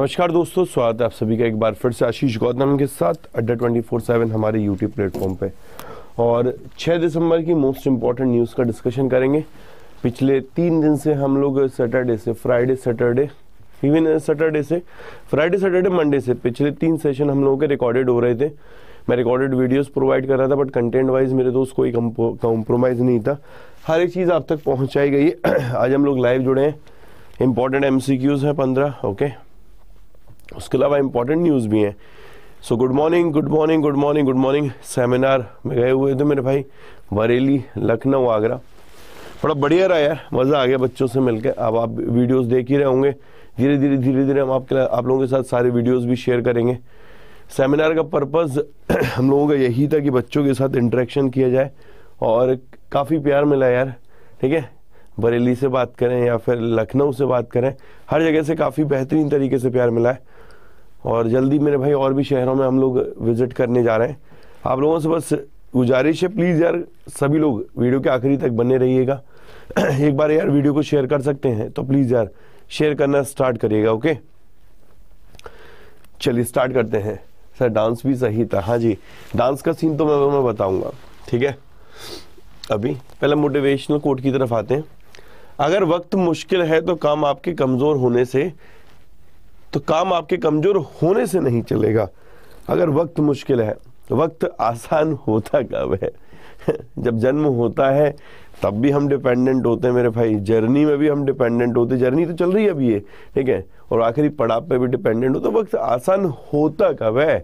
नमस्कार दोस्तों स्वागत है आप सभी का एक बार फिर से आशीष गौतम के साथ अड्डा ट्वेंटी फोर सेवन हमारे यूट्यूब प्लेटफॉर्म पे और 6 दिसंबर की मोस्ट इम्पॉर्टेंट न्यूज़ का डिस्कशन करेंगे पिछले तीन दिन से हम लोग सैटरडे से फ्राइडे सैटरडे इवन सैटरडे से फ्राइडे सैटरडे मंडे से पिछले तीन सेशन हम लोगों के रिकॉर्डेड हो रहे थे मैं रिकॉर्डेड वीडियोज़ प्रोवाइड कर रहा था बट कंटेंट वाइज मेरे दोस्त कोई कॉम्प्रोमाइज़ नहीं था हर एक चीज़ आप तक पहुँचाई गई आज हम लोग लाइव जुड़े हैं इम्पॉर्टेंट एम सी क्यूज हैं पंद्रह ओके उसके अलावा इंपॉर्टेंट न्यूज़ भी हैं so good morning good morning good morning good morning seminar में गए हुए थे मेरे भाई बरेली लखनऊ आगरा बड़ा बढ़िया रहा यार मज़ा आ गया बच्चों से मिलकर अब आप वीडियोस देख ही रहे होंगे धीरे धीरे धीरे धीरे हम आपके आप लोगों के साथ सारे वीडियोस भी शेयर करेंगे सेमिनार का पर्पज़ हम लोगों का यही था कि बच्चों के साथ इंटरेक्शन किया जाए और काफ़ी प्यार मिला यार ठीक है बरेली से बात करें या फिर लखनऊ से बात करें हर जगह से काफ़ी बेहतरीन तरीके से प्यार मिला है और जल्दी मेरे भाई और भी शहरों में हम लोग विजिट करने जा रहे हैं आप लोगों से बस गुजारिश है प्लीज़ यार सभी लोग वीडियो के आखिरी तक बने रहिएगा एक बार यार वीडियो को शेयर कर सकते हैं तो प्लीज़ यार शेयर करना स्टार्ट करिएगा ओके चलिए स्टार्ट करते हैं सर डांस भी सही था हाँ जी डांस का सीन तो मैं मैं बताऊंगा ठीक है अभी पहले मोटिवेशनल कोट की तरफ आते हैं अगर वक्त मुश्किल है तो काम आपके कमज़ोर होने से तो काम आपके कमज़ोर होने से नहीं चलेगा अगर वक्त मुश्किल है वक्त आसान होता कब है जब जन्म होता है तब भी हम डिपेंडेंट होते हैं मेरे भाई जर्नी में भी हम डिपेंडेंट होते हैं जर्नी तो चल रही है अभी ये ठीक है और आखिरी पड़ाव पे भी डिपेंडेंट हो तो वक्त आसान होता कब है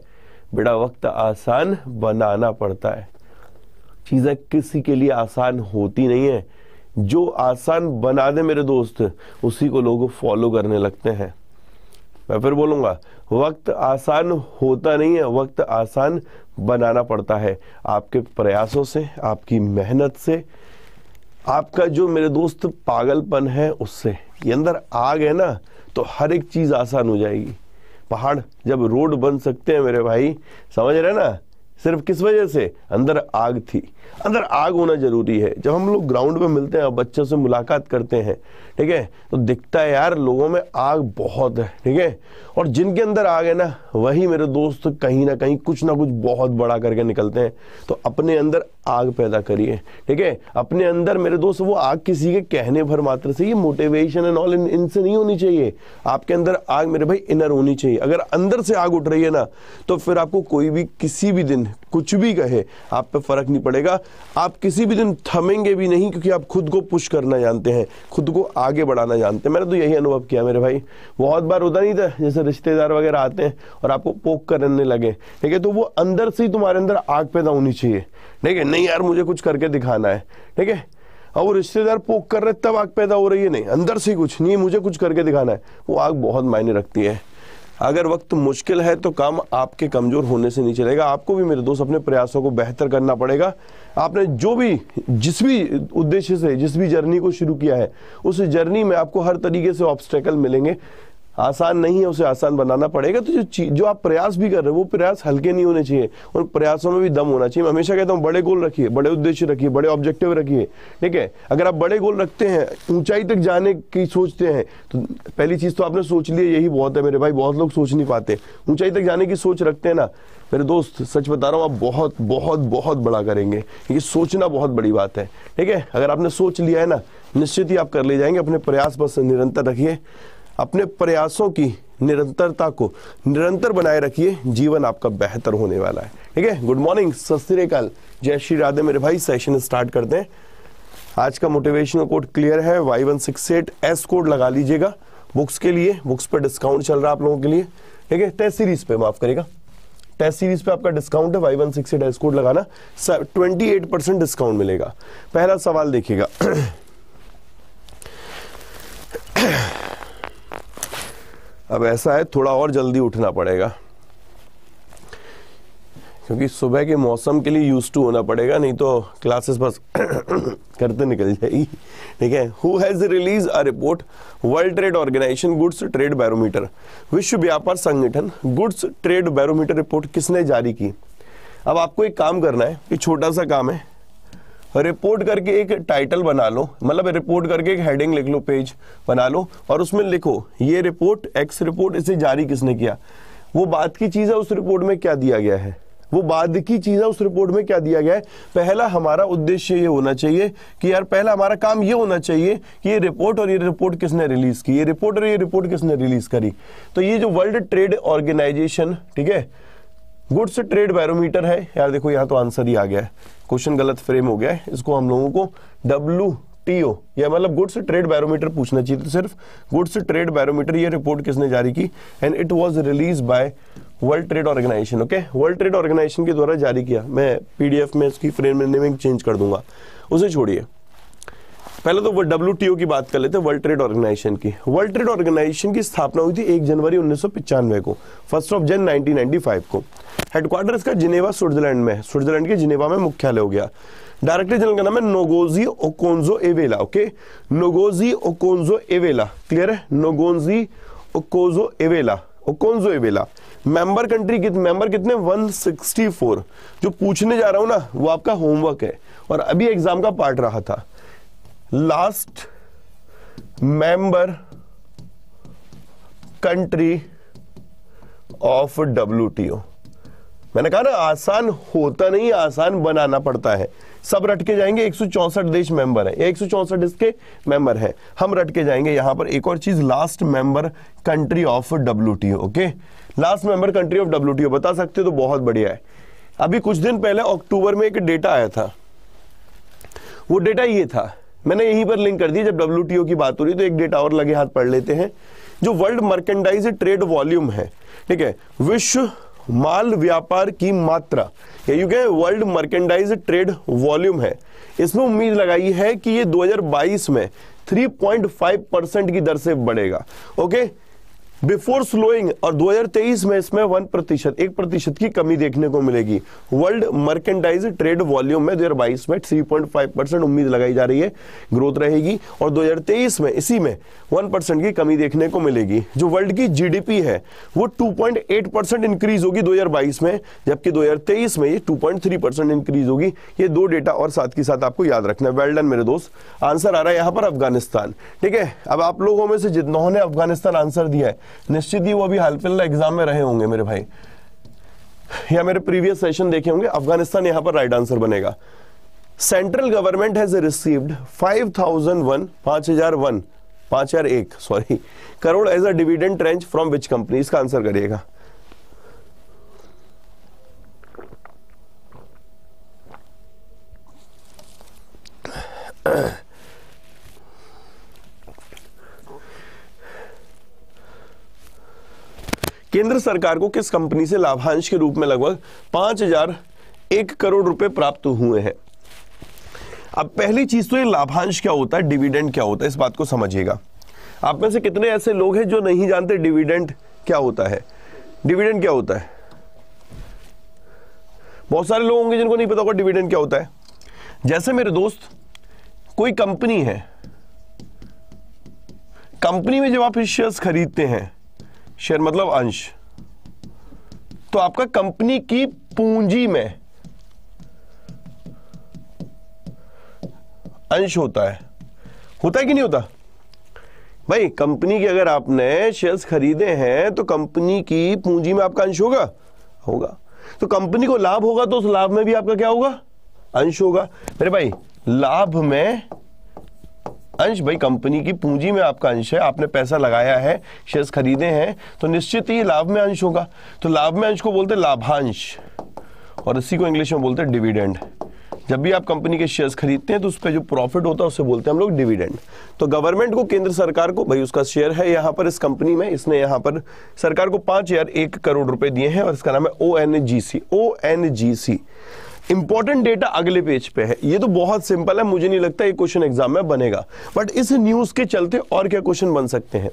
बेटा वक्त आसान बनाना पड़ता है चीज़ें किसी के लिए आसान होती नहीं है जो आसान बना दे मेरे दोस्त उसी को लोग फॉलो करने लगते हैं मैं फिर बोलूंगा वक्त आसान होता नहीं है वक्त आसान बनाना पड़ता है आपके प्रयासों से आपकी मेहनत से आपका जो मेरे दोस्त पागलपन है उससे ये अंदर आ गए ना तो हर एक चीज़ आसान हो जाएगी पहाड़ जब रोड बन सकते हैं मेरे भाई समझ रहे ना सिर्फ किस वजह से अंदर आग थी अंदर आग होना जरूरी है जब हम लोग ग्राउंड में मिलते हैं बच्चों से मुलाकात करते हैं ठीक है तो दिखता है यार लोगों में आग बहुत है ठीक है और जिनके अंदर आग है ना वही मेरे दोस्त कहीं ना कहीं कुछ ना कुछ बहुत बड़ा करके निकलते हैं तो अपने अंदर आग पैदा करिए ठीक है अपने अंदर मेरे दोस्त वो आग किसी के कहने भर मात्र से ये मोटिवेशन एंड ऑल इन इनसे नहीं होनी चाहिए आपके अंदर आग मेरे भाई इनर होनी चाहिए अगर अंदर से आग उठ रही है ना तो फिर आपको कोई भी किसी भी दिन कुछ भी कहे आप पे फ़र्क नहीं पड़ेगा आप किसी भी दिन थमेंगे भी नहीं क्योंकि आप खुद को पुश करना जानते हैं खुद को आगे बढ़ाना जानते हैं मैंने तो यही अनुभव किया मेरे भाई बहुत बार होता नहीं था जैसे रिश्तेदार वगैरह आते हैं और आपको पोक करने लगे ठीक है तो वो अंदर से ही तुम्हारे अंदर आग पैदा होनी चाहिए ठीक है नहीं यार मुझे कुछ करके दिखाना है ठीक है अब वो रिश्तेदार पोक कर रहे तब आग पैदा हो रही है नहीं अंदर से कुछ नहीं मुझे कुछ करके दिखाना है वो आग बहुत मायने रखती है अगर वक्त मुश्किल है तो काम आपके कमज़ोर होने से नहीं चलेगा आपको भी मेरे दोस्त अपने प्रयासों को बेहतर करना पड़ेगा आपने जो भी जिस भी उद्देश्य से जिस भी जर्नी को शुरू किया है उस जर्नी में आपको हर तरीके से ऑब्स्टेकल मिलेंगे आसान नहीं है उसे आसान बनाना पड़ेगा तो जो जो आप प्रयास भी कर रहे हो वो प्रयास हल्के नहीं होने चाहिए और प्रयासों में भी दम होना चाहिए मैं हमेशा कहता हूँ बड़े गोल रखिए बड़े उद्देश्य रखिए बड़े ऑब्जेक्टिव रखिए ठीक है अगर आप बड़े गोल रखते हैं ऊंचाई तक जाने की सोचते हैं तो पहली चीज़ तो आपने सोच लिया यही बहुत है मेरे भाई बहुत लोग सोच नहीं पाते ऊंचाई तक जाने की सोच रखते हैं ना मेरे दोस्त सच बता रहा हूँ आप बहुत बहुत बहुत बड़ा करेंगे क्योंकि सोचना बहुत बड़ी बात है ठीक है अगर आपने सोच लिया है ना निश्चित ही आप कर ले जाएंगे अपने प्रयास बस निरंतर रखिए अपने प्रयासों की निरंतरता को निरंतर बनाए रखिए जीवन आपका बेहतर होने वाला है ठीक है गुड मॉर्निंग सत जय श्री राधे मेरे भाई सेशन स्टार्ट करते हैं आज का मोटिवेशनल कोड क्लियर है Y one six eight S code लगा लीजिएगा बुक्स के लिए बुक्स पर डिस्काउंट चल रहा है आप लोगों के लिए ठीक है टेस्ट सीरीज पे माफ करेगा टेस्ट सीरीज पे आपका डिस्काउंट है Y one six eight S code लगाना ट्वेंटी एट परसेंट डिस्काउंट मिलेगा पहला सवाल देखिएगा अब ऐसा है थोड़ा और जल्दी उठना पड़ेगा क्योंकि सुबह के मौसम के लिए यूज टू होना पड़ेगा नहीं तो क्लासेस बस करते निकल जाएगी ठीक है who has release a report world trade organisation goods trade barometer विश्व व्यापार संगठन गुड्स ट्रेड बैरोमीटर रिपोर्ट किसने जारी की अब आपको एक काम करना है एक छोटा सा काम है रिपोर्ट करके एक टाइटल बना लो मतलब रिपोर्ट करके एक हेडिंग लिख लो पेज बना लो और उसमें लिखो ये रिपोर्ट एक्स रिपोर्ट इसे जारी किसने किया वो बात की चीज़ है उस रिपोर्ट में क्या दिया गया है वो बाद की चीज़ है उस रिपोर्ट में क्या दिया गया है पहला हमारा उद्देश्य ये होना चाहिए कि यार पहला हमारा काम ये होना चाहिए कि ये रिपोर्ट और ये रिपोर्ट किसने रिलीज़ की ये रिपोर्ट और ये रिपोर्ट किसने रिलीज़ करी तो ये जो वर्ल्ड ट्रेड ऑर्गेनाइजेशन ठीक है गुड्स ट्रेड बैरोमीटर है यार देखो यहाँ तो आंसर ही आ गया है क्वेश्चन गलत फ्रेम हो गया है इसको हम लोगों को डब्ल्यू टी ओ या मतलब गुड्स ट्रेड बैरोमीटर पूछना चाहिए तो सिर्फ गुड्स ट्रेड बैरोमीटर ये रिपोर्ट किसने जारी की and it was release by world trade organisation okay world trade organisation के द्वारा जारी किया मैं पी में इसकी फ्रेम नेमिंग चेंज कर दूंगा उसे छोड़िए पहले तो डब्ल्यू की बात कर लेते वर्ल्ड ट्रेड ऑर्गेनाइजेशन की वर्ल्ड ट्रेड ऑर्गेनाइजेशन की स्थापना हुई थी एक जनवरी उन्नीस को फर्स्ट ऑफ जन 1995 को हेडक्वार्टर का जिनेवा स्विट्जरलैंड में स्विट्जरलैंड के जिनेवा में मुख्यालय हो गया डायरेक्टर जनरल का नाम है Ngozi Okonjo Iweala okay Ngozi Okonjo Iweala clear है Ngozi Okonjo Iweala Okonjo Iweala member country कित, मेंबर कितने 164 जो पूछने जा रहा हूं ना वो आपका होमवर्क है और अभी एग्जाम का पार्ट रहा था last member country of W मैंने कहा ना आसान होता नहीं आसान बनाना पड़ता है सब रट के जाएंगे 164 देश मेंबर है एक सौ इसके मेंबर है हम रट के जाएंगे यहां पर एक और चीज last member country of W okay last member country of W बता सकते हो तो बहुत बढ़िया है अभी कुछ दिन पहले अक्टूबर में एक डेटा आया था वो डेटा ये था मैंने यहीं पर लिंक कर दी जब डब्ल्यू की बात हो रही तो एक डेटा और लगे हाथ पढ़ लेते हैं जो वर्ल्ड मर्केंडाइज ट्रेड वॉल्यूम है ठीक है विश्व माल व्यापार की मात्रा या यू कहें वर्ल्ड मर्केंडाइज ट्रेड वॉल्यूम है इसमें उम्मीद लगाई है कि ये 2022 में 3.5 परसेंट की दर से बढ़ेगा ओके okay? बिफोर स्लोइंग और 2023 में इसमें वन प्रतिशत एक प्रतिशत की कमी देखने को मिलेगी वर्ल्ड मर्केंडाइज ट्रेड वॉल्यूम में 2022 में 3.5 परसेंट उम्मीद लगाई जा रही है ग्रोथ रहेगी और 2023 में इसी में वन परसेंट की कमी देखने को मिलेगी जो वर्ल्ड की जीडीपी है वो 2.8 परसेंट इंक्रीज होगी 2022 में जबकि 2023 में ये 2.3 परसेंट इंक्रीज होगी ये दो डेटा और साथ के साथ आपको याद रखना है वेल्डन मेरे दोस्त आंसर आ रहा है यहाँ पर अफगानिस्तान ठीक है अब आप लोगों में से जिन्होंने अफगानिस्तान आंसर दिया है निश्चित ही वो अभी हाल फिलहाल एग्जाम में रहे होंगे मेरे भाई या मेरे प्रीवियस सेशन देखे होंगे अफगानिस्तान यहां पर राइट आंसर बनेगा central government has received 5001 5001 5001 sorry crore as a dividend tranche from which company इसका आंसर करिएगा केंद्र सरकार को किस कंपनी से लाभांश के रूप में लगभग पांच हजार एक करोड़ रुपए प्राप्त हुए हैं अब पहली चीज तो ये लाभांश क्या होता है डिविडेंड क्या होता है इस बात को समझिएगा आप में से कितने ऐसे लोग हैं जो नहीं जानते डिविडेंड क्या होता है डिविडेंड क्या होता है बहुत सारे लोग होंगे जिनको नहीं पता होगा डिविडेंड क्या होता है जैसे मेरे दोस्त कोई कंपनी है कंपनी में जब आप शेयर्स खरीदते हैं शेयर मतलब अंश तो आपका कंपनी की पूंजी में अंश होता है होता है कि नहीं होता भाई कंपनी के अगर आपने शेयर्स खरीदे हैं तो कंपनी की पूंजी में आपका अंश होगा होगा तो कंपनी को लाभ होगा तो उस लाभ में भी आपका क्या होगा अंश होगा मेरे भाई लाभ में अंश भाई कंपनी की पूंजी में आपका अंश है आपने पैसा लगाया है शेयर्स खरीदे हैं तो निश्चित ही लाभ में अंश होगा तो लाभ में अंश को बोलते लाभांश और इसी को इंग्लिश में बोलते हैं डिविडेंड जब भी आप कंपनी के शेयर्स खरीदते हैं तो उस पर जो प्रॉफिट होता है उसे बोलते हैं हम लोग डिविडेंड तो गवर्नमेंट को केंद्र सरकार को भाई उसका शेयर है यहाँ पर इस कंपनी में इसने यहाँ पर सरकार को पांच हजार एक करोड़ रुपए दिए हैं और इसका नाम है O N G C O N G C important data अगले पेज पे है ये तो बहुत सिंपल है मुझे नहीं लगता ये क्वेश्चन एग्जाम में बनेगा बट इस न्यूज के चलते और क्या क्वेश्चन बन सकते हैं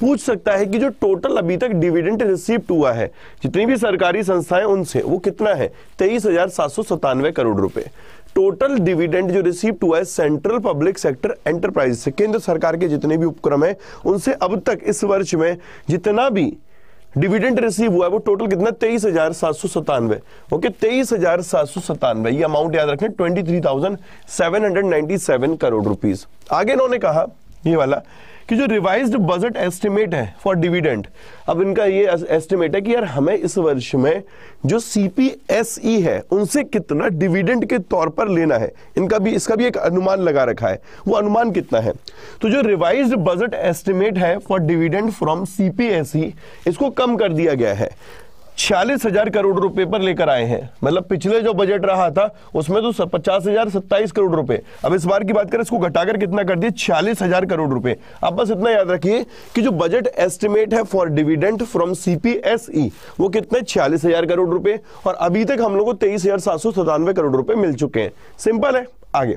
पूछ सकता है कि जो टोटल अभी तक डिविडेंट रिसीव हुआ है जितनी भी सरकारी संस्थाएं उनसे वो कितना है तेईस हजार सात सौ सतानवे करोड़ रुपए टोटल डिविडेंड जो रिसीव हुआ है सेंट्रल पब्लिक सेक्टर एंटरप्राइज से केंद्र सरकार के जितने भी उपक्रम है उनसे अब तक इस वर्ष में जितना भी डिविडेंड रिसीव हुआ है वो टोटल कितना तेईस हजार सात सौ सतानवे ओके तेईस हजार सात सौ सतानवे ये अमाउंट याद रखें twenty three thousand seven hundred ninety seven crore rupees आगे इन्होंने कहा ये वाला कि जो रिवाइज्ड बजट एस्टिमेट है फॉर डिविडेंड अब इनका ये एस्टिमेट है कि यार हमें इस वर्ष में जो सीपीएसई e है उनसे कितना डिविडेंड के तौर पर लेना है इनका भी इसका भी एक अनुमान लगा रखा है वो अनुमान कितना है तो जो रिवाइज्ड बजट एस्टिमेट है फॉर डिविडेंड फ्रॉम सीपीएसई इसको कम कर दिया गया है छियालीस हजार करोड़ रुपए पर लेकर आए हैं मतलब पिछले जो बजट रहा था उसमें तो पचास हजार सत्ताईस करोड़ रुपए अब इस बार की बात करें इसको घटाकर कितना कर दिया छियालीस हजार करोड़ रुपए अब बस इतना याद रखिए कि जो बजट एस्टिमेट है फॉर डिविडेंड फ्रॉम सीपीएसई वो कितने छियालीस हजार करोड़ रुपए और अभी तक हम लोग को तेईस हजार सात सौ सतानवे करोड़ रुपए मिल चुके हैं सिंपल है आगे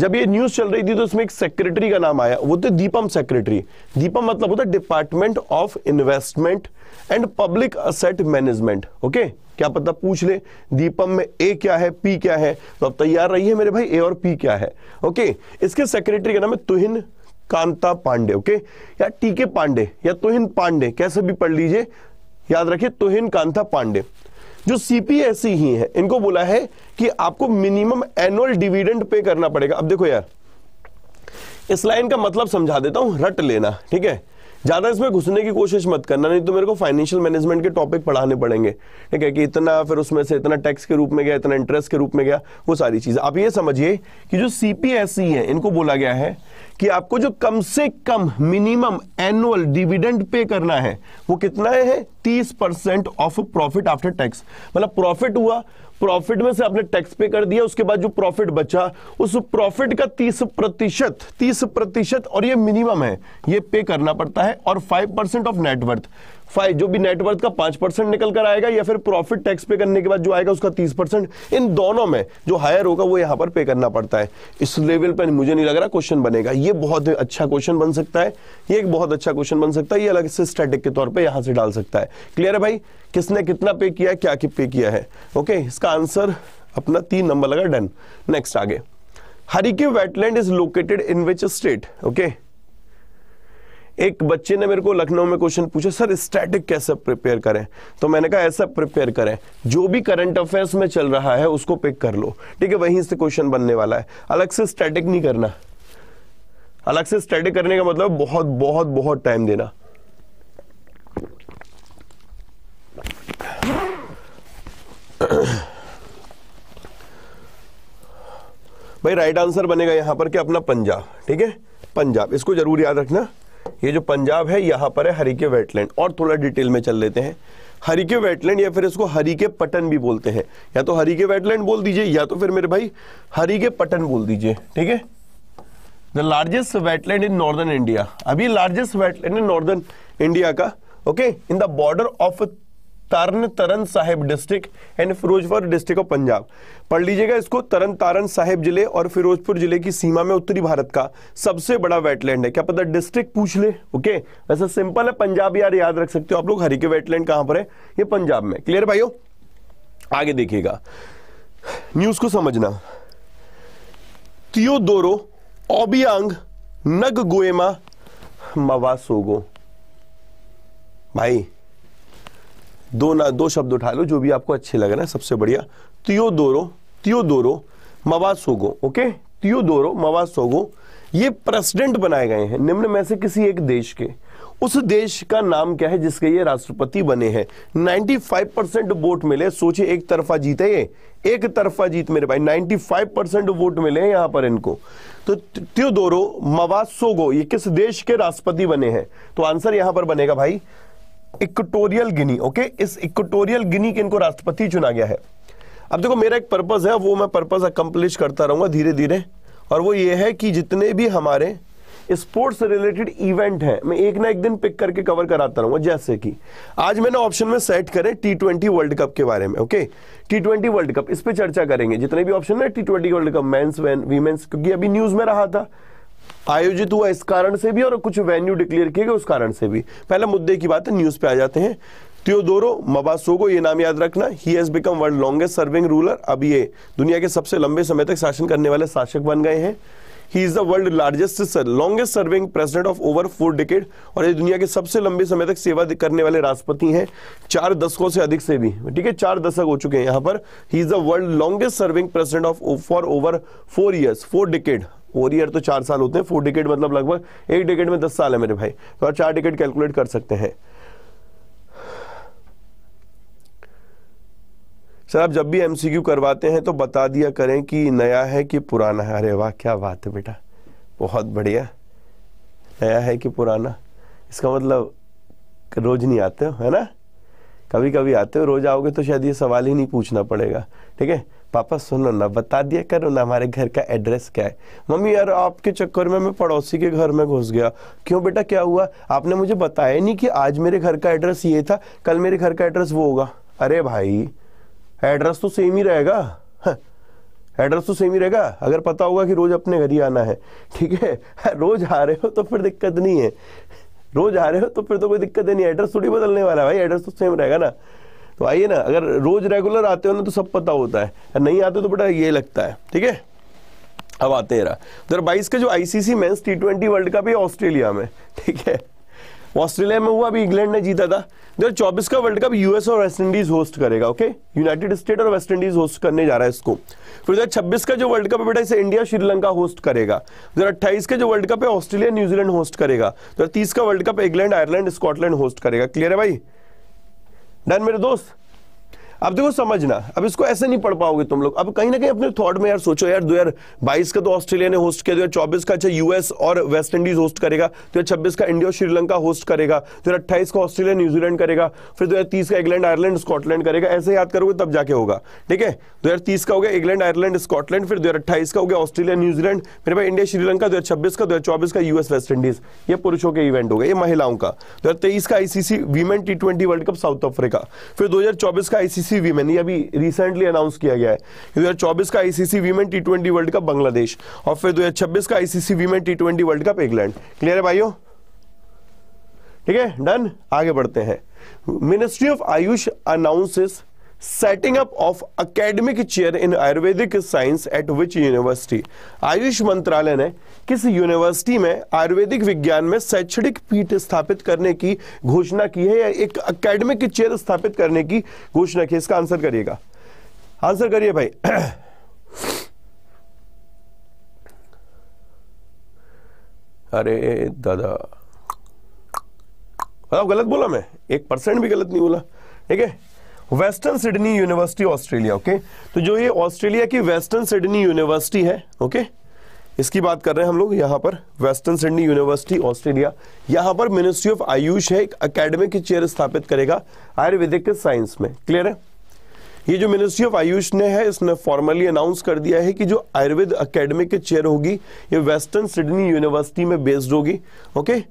जब ये न्यूज चल रही थी तो उसमें एक सेक्रेटरी का नाम आया वो थे तो दीपम सेक्रेटरी दीपम मतलब होता है department of investment and public asset management okay क्या पता पूछ ले दीपम में ए क्या है पी क्या है तो अब तैयार रहिए मेरे भाई ए और पी क्या है ओके इसके सेक्रेटरी का नाम है तुहिन कांता पांडे ओके या टीके पांडे या तुहिन पांडे कैसे भी पढ़ लीजिए याद रखिए तुहिन कांता पांडे जो सीपीएसई ही है इनको बोला है कि आपको मिनिमम एनुअल डिविडेंड पे करना पड़ेगा अब देखो यार इस लाइन का मतलब समझा देता हूं रट लेना ठीक है ज़्यादा इसमें घुसने की कोशिश मत करना नहीं तो मेरे को फाइनेंशियल मैनेजमेंट के टॉपिक पढ़ाने पड़ेंगे ठीक है कि इतना फिर उसमें से इतना टैक्स के रूप में गया इतना इंटरेस्ट के रूप में गया वो सारी चीज़ें आप ये समझिए कि जो सीपीएससी है इनको बोला गया है कि आपको जो कम से कम मिनिमम एनुअल डिविडेंड पे करना है वो कितना है तीस percent of profit after tax मतलब प्रॉफिट हुआ प्रॉफिट में से आपने टैक्स पे कर दिया उसके बाद जो प्रॉफिट बचा उस प्रॉफिट का तीस प्रतिशत तीस प्रतिशत और ये मिनिमम है ये पे करना पड़ता है और five percent of net worth five जो भी नेटवर्थ का पांच परसेंट निकल कर आएगा या फिर प्रॉफिट टैक्स पे करने के बाद जो आएगा उसका तीस परसेंट इन दोनों में जो हायर होगा वो यहाँ पर पे करना पड़ता है इस लेवल पर मुझे नहीं लग रहा क्वेश्चन बनेगा ये बहुत अच्छा क्वेश्चन बन सकता है ये एक बहुत अच्छा क्वेश्चन बन सकता है ये अलग से स्टैटिक के तौर पर यहाँ से डाल सकता है क्लियर है भाई किसने कितना पे किया है क्या कि पे किया है ओके इसका आंसर अपना तीन नंबर लगा डन नेक्स्ट आगे Harike wetland is located in which state okay एक बच्चे ने मेरे को लखनऊ में क्वेश्चन पूछा सर स्टैटिक कैसे प्रिपेयर करें तो मैंने कहा ऐसा प्रिपेयर करें जो भी करंट अफेयर्स में चल रहा है उसको पिक कर लो ठीक है वहीं से क्वेश्चन बनने वाला है अलग से स्टैटिक नहीं करना अलग से स्टैटिक करने का मतलब बहुत बहुत बहुत टाइम देना भाई राइट आंसर बनेगा यहां पर कि अपना पंजाब ठीक है पंजाब इसको जरूर याद रखना ये जो पंजाब है यहाँ पर है हरीके वेटलैंड और थोड़ा डिटेल में चल लेते हैं हरीके वेटलैंड या फिर इसको हरीके पटन भी बोलते हैं या तो हरीके वेटलैंड बोल दीजिए या तो फिर मेरे भाई हरीके पटन बोल दीजिए ठीक है the largest wetland in northern India अभी largest wetland in northern India का okay in the border of Tarn Taran Sahib district and Firozpur district of Punjab पढ़ लीजिएगा इसको तरन तारन साहिब जिले और फिरोजपुर जिले की सीमा में उत्तरी भारत का सबसे बड़ा वेटलैंड है क्या पता डिस्ट्रिक्ट पूछ ले ओके वैसे सिंपल है पंजाब यार याद रख सकते हो आप लोग हरी के वेटलैंड कहां पर है ये पंजाब में क्लियर भाईओ आगे देखिएगा न्यूज को समझना तियोदोरो ओबियांग नग गोएमा मवासोगो भाई दो ना दो शब्द उठा लो जो भी आपको अच्छे लग रहे हैं सबसे बढ़िया त्यो त्यो दोरो दोरो तियोदोरो सोगो ओके त्यो दोरो तियोदोरो सोगो ये प्रेसिडेंट बनाए गए हैं निम्न में से किसी एक देश के उस देश का नाम क्या है जिसके ये राष्ट्रपति बने हैं 95 परसेंट वोट मिले सोचिए एक तरफा जीते ये एक तरफा जीत मेरे भाई 95 परसेंट वोट मिले हैं यहां पर इनको तो त्योदोरो मवासोगो ये किस देश के राष्ट्रपति बने हैं तो आंसर यहां पर बनेगा भाई इक्वटोरियल गिनी ओके इस इक्वटोरियल गिनी के इनको राष्ट्रपति चुना गया है अब देखो मेरा एक पर्पज है वो मैं पर्पज अकम्पलिश करता रहूंगा धीरे धीरे और वो ये है कि जितने भी हमारे स्पोर्ट्स रिलेटेड इवेंट हैं मैं एक ना एक दिन पिक करके कवर कराता रहूंगा जैसे कि आज मैंने ऑप्शन में सेट करें टी ट्वेंटी वर्ल्ड कप के बारे में okay T twenty world cup इस पर चर्चा करेंगे जितने भी ऑप्शन है T twenty world cup men's women's क्योंकि अभी न्यूज में रहा था आयोजित हुआ इस कारण से भी और कुछ वेन्यू डिक्लेयर किए गए उस कारण से भी पहले मुद्दे की बात है न्यूज़ पे आ जाते हैं त्योदोरो मबासोगो ये नाम याद रखना he has become world longest serving ruler अब ये दुनिया के सबसे लंबे समय तक शासन करने वाले शासक बन गए हैं he is the world largest longest serving president of over four decade और ये दुनिया के सबसे लंबे समय तक सेवा करने वाले राष्ट्रपति हैं चार दशकों से अधिक से भी ठीक है चार दशक हो चुके हैं यहाँ पर he is the world longest serving president of for over four years four decade four year तो चार साल होते हैं फोर डिकेट मतलब लगभग एक डिकेट में दस साल है मेरे भाई तो आप चार डिकेट कैलकुलेट कर सकते हैं सर आप जब भी एमसीक्यू करवाते हैं तो बता दिया करें कि नया है कि पुराना है अरे वाह क्या बात है बेटा बहुत बढ़िया नया है कि पुराना इसका मतलब रोज नहीं आते हो है ना कभी कभी आते हो रोज आओगे तो शायद ये सवाल ही नहीं पूछना पड़ेगा ठीक है पापा सुनो ना बता दिया करो ना हमारे घर का एड्रेस क्या है मम्मी यार आपके चक्कर में मैं पड़ोसी के घर में घुस गया क्यों बेटा क्या हुआ आपने मुझे बताया नहीं कि आज मेरे घर का एड्रेस ये था कल मेरे घर का एड्रेस वो होगा अरे भाई एड्रेस तो सेम ही रहेगा हाँ, एड्रेस तो सेम ही रहेगा अगर पता होगा कि रोज़ अपने घर ही आना है ठीक है हाँ, रोज़ आ रहे हो तो फिर दिक्कत नहीं है रोज़ आ रहे हो तो फिर तो कोई दिक्कत नहीं है एड्रेस थोड़ी बदलने वाला है भाई एड्रेस तो सेम रहेगा ना तो आइए ना अगर रोज रेगुलर आते हो ना तो सब पता होता है नहीं आते तो बेटा ये लगता है ठीक है अब आते हैं दो बाईस का जो ICC men's T twenty world cup है ऑस्ट्रेलिया में ठीक है ऑस्ट्रेलिया में हुआ अभी इंग्लैंड ने जीता था दो चौबीस का वर्ल्ड कप यूएस और वेस्ट इंडीज होस्ट करेगा ओके यूनाइटेड स्टेट और वेस्ट इंडीज होस्ट करने जा रहा है इसको फिर दो छब्बीस का जो वर्ल्ड कप है बेटा इसे इंडिया श्रीलंका होस्ट करेगा जो हज़ार अट्ठाईस का जो वर्ल्ड कप है ऑस्ट्रेलिया न्यूजीलैंड होस्ट करेगा दो तीस का world cup England Ireland Scotland host करेगा क्लियर है भाई डन मेरे दोस्त अब देखो समझना अब इसको ऐसे नहीं पढ़ पाओगे तुम लोग अब कहीं ना कहीं अपने थॉट में यार सोचो यार दो हजार बाईस का तो ऑस्ट्रेलिया ने होस्ट किया दो हजार चौबीस का अच्छा यूएस और वेस्ट इंडीज होस्ट करेगा दो हजार छब्बीस का इंडिया और श्रीलंका होस्ट करेगा दो हजार अट्ठाईस का ऑस्ट्रेलिया न्यूजीलैंड करेगा फिर दो हजार तीस का इंग्लैंड आयरलैंड स्कॉटलैंड करेगा ऐसे याद करोगे तब जाके होगा ठीक है दो हजार तीस का हो गया इंग्लैंड आयरलैंड स्कॉटलैंड फिर दो हजार अट्ठाईस का हो गया ऑस्ट्रेलिया न्यूजीलैंड फिर भाई इंडिया श्रीलंका दो हजार छब्बीस का दो हजार चौबीस का यूएस वेस्ट इंडीज ये पुरुषों के इवेंट हो गए ये महिलाओं का दो हजार तेईस का ICC women T twenty world cup South Africa फिर दो हजार चौबीस का आईसीसी आईसीसी वीमेन ये अभी रिसेंटली अनाउंस किया गया है चौबीस का ICC women T twenty world cup Bangladesh और फिर छब्बीस का ICC women T twenty world cup England clear है भाइयों ठीक है डन आगे बढ़ते हैं ministry of AYUSH announces setting up of academic chair in Ayurvedic science at which university AYUSH मंत्रालय ने किस यूनिवर्सिटी में आयुर्वेदिक विज्ञान में शैक्षणिक पीठ स्थापित करने की घोषणा की है या एक अकेडमिक चेयर स्थापित करने की घोषणा की इसका आंसर करिएगा आंसर करिए भाई अरे दादा बताओ गलत बोला मैं एक परसेंट भी गलत नहीं बोला ठीक है Western Sydney University Australia okay तो जो ये ऑस्ट्रेलिया की वेस्टर्न सिडनी यूनिवर्सिटी है ओके okay? इसकी बात कर रहे हैं हम लोग यहाँ पर वेस्टर्न सिडनी यूनिवर्सिटी ऑस्ट्रेलिया यहां पर मिनिस्ट्री ऑफ आयुष है एक अकेडमिक चेयर स्थापित करेगा आयुर्वेदिक साइंस में क्लियर है ये जो मिनिस्ट्री ऑफ आयुष ने है इसने फॉर्मली अनाउंस कर दिया है कि जो आयुर्वेद अकेडमिक चेयर होगी ये वेस्टर्न सिडनी यूनिवर्सिटी में बेस्ड होगी ओके okay?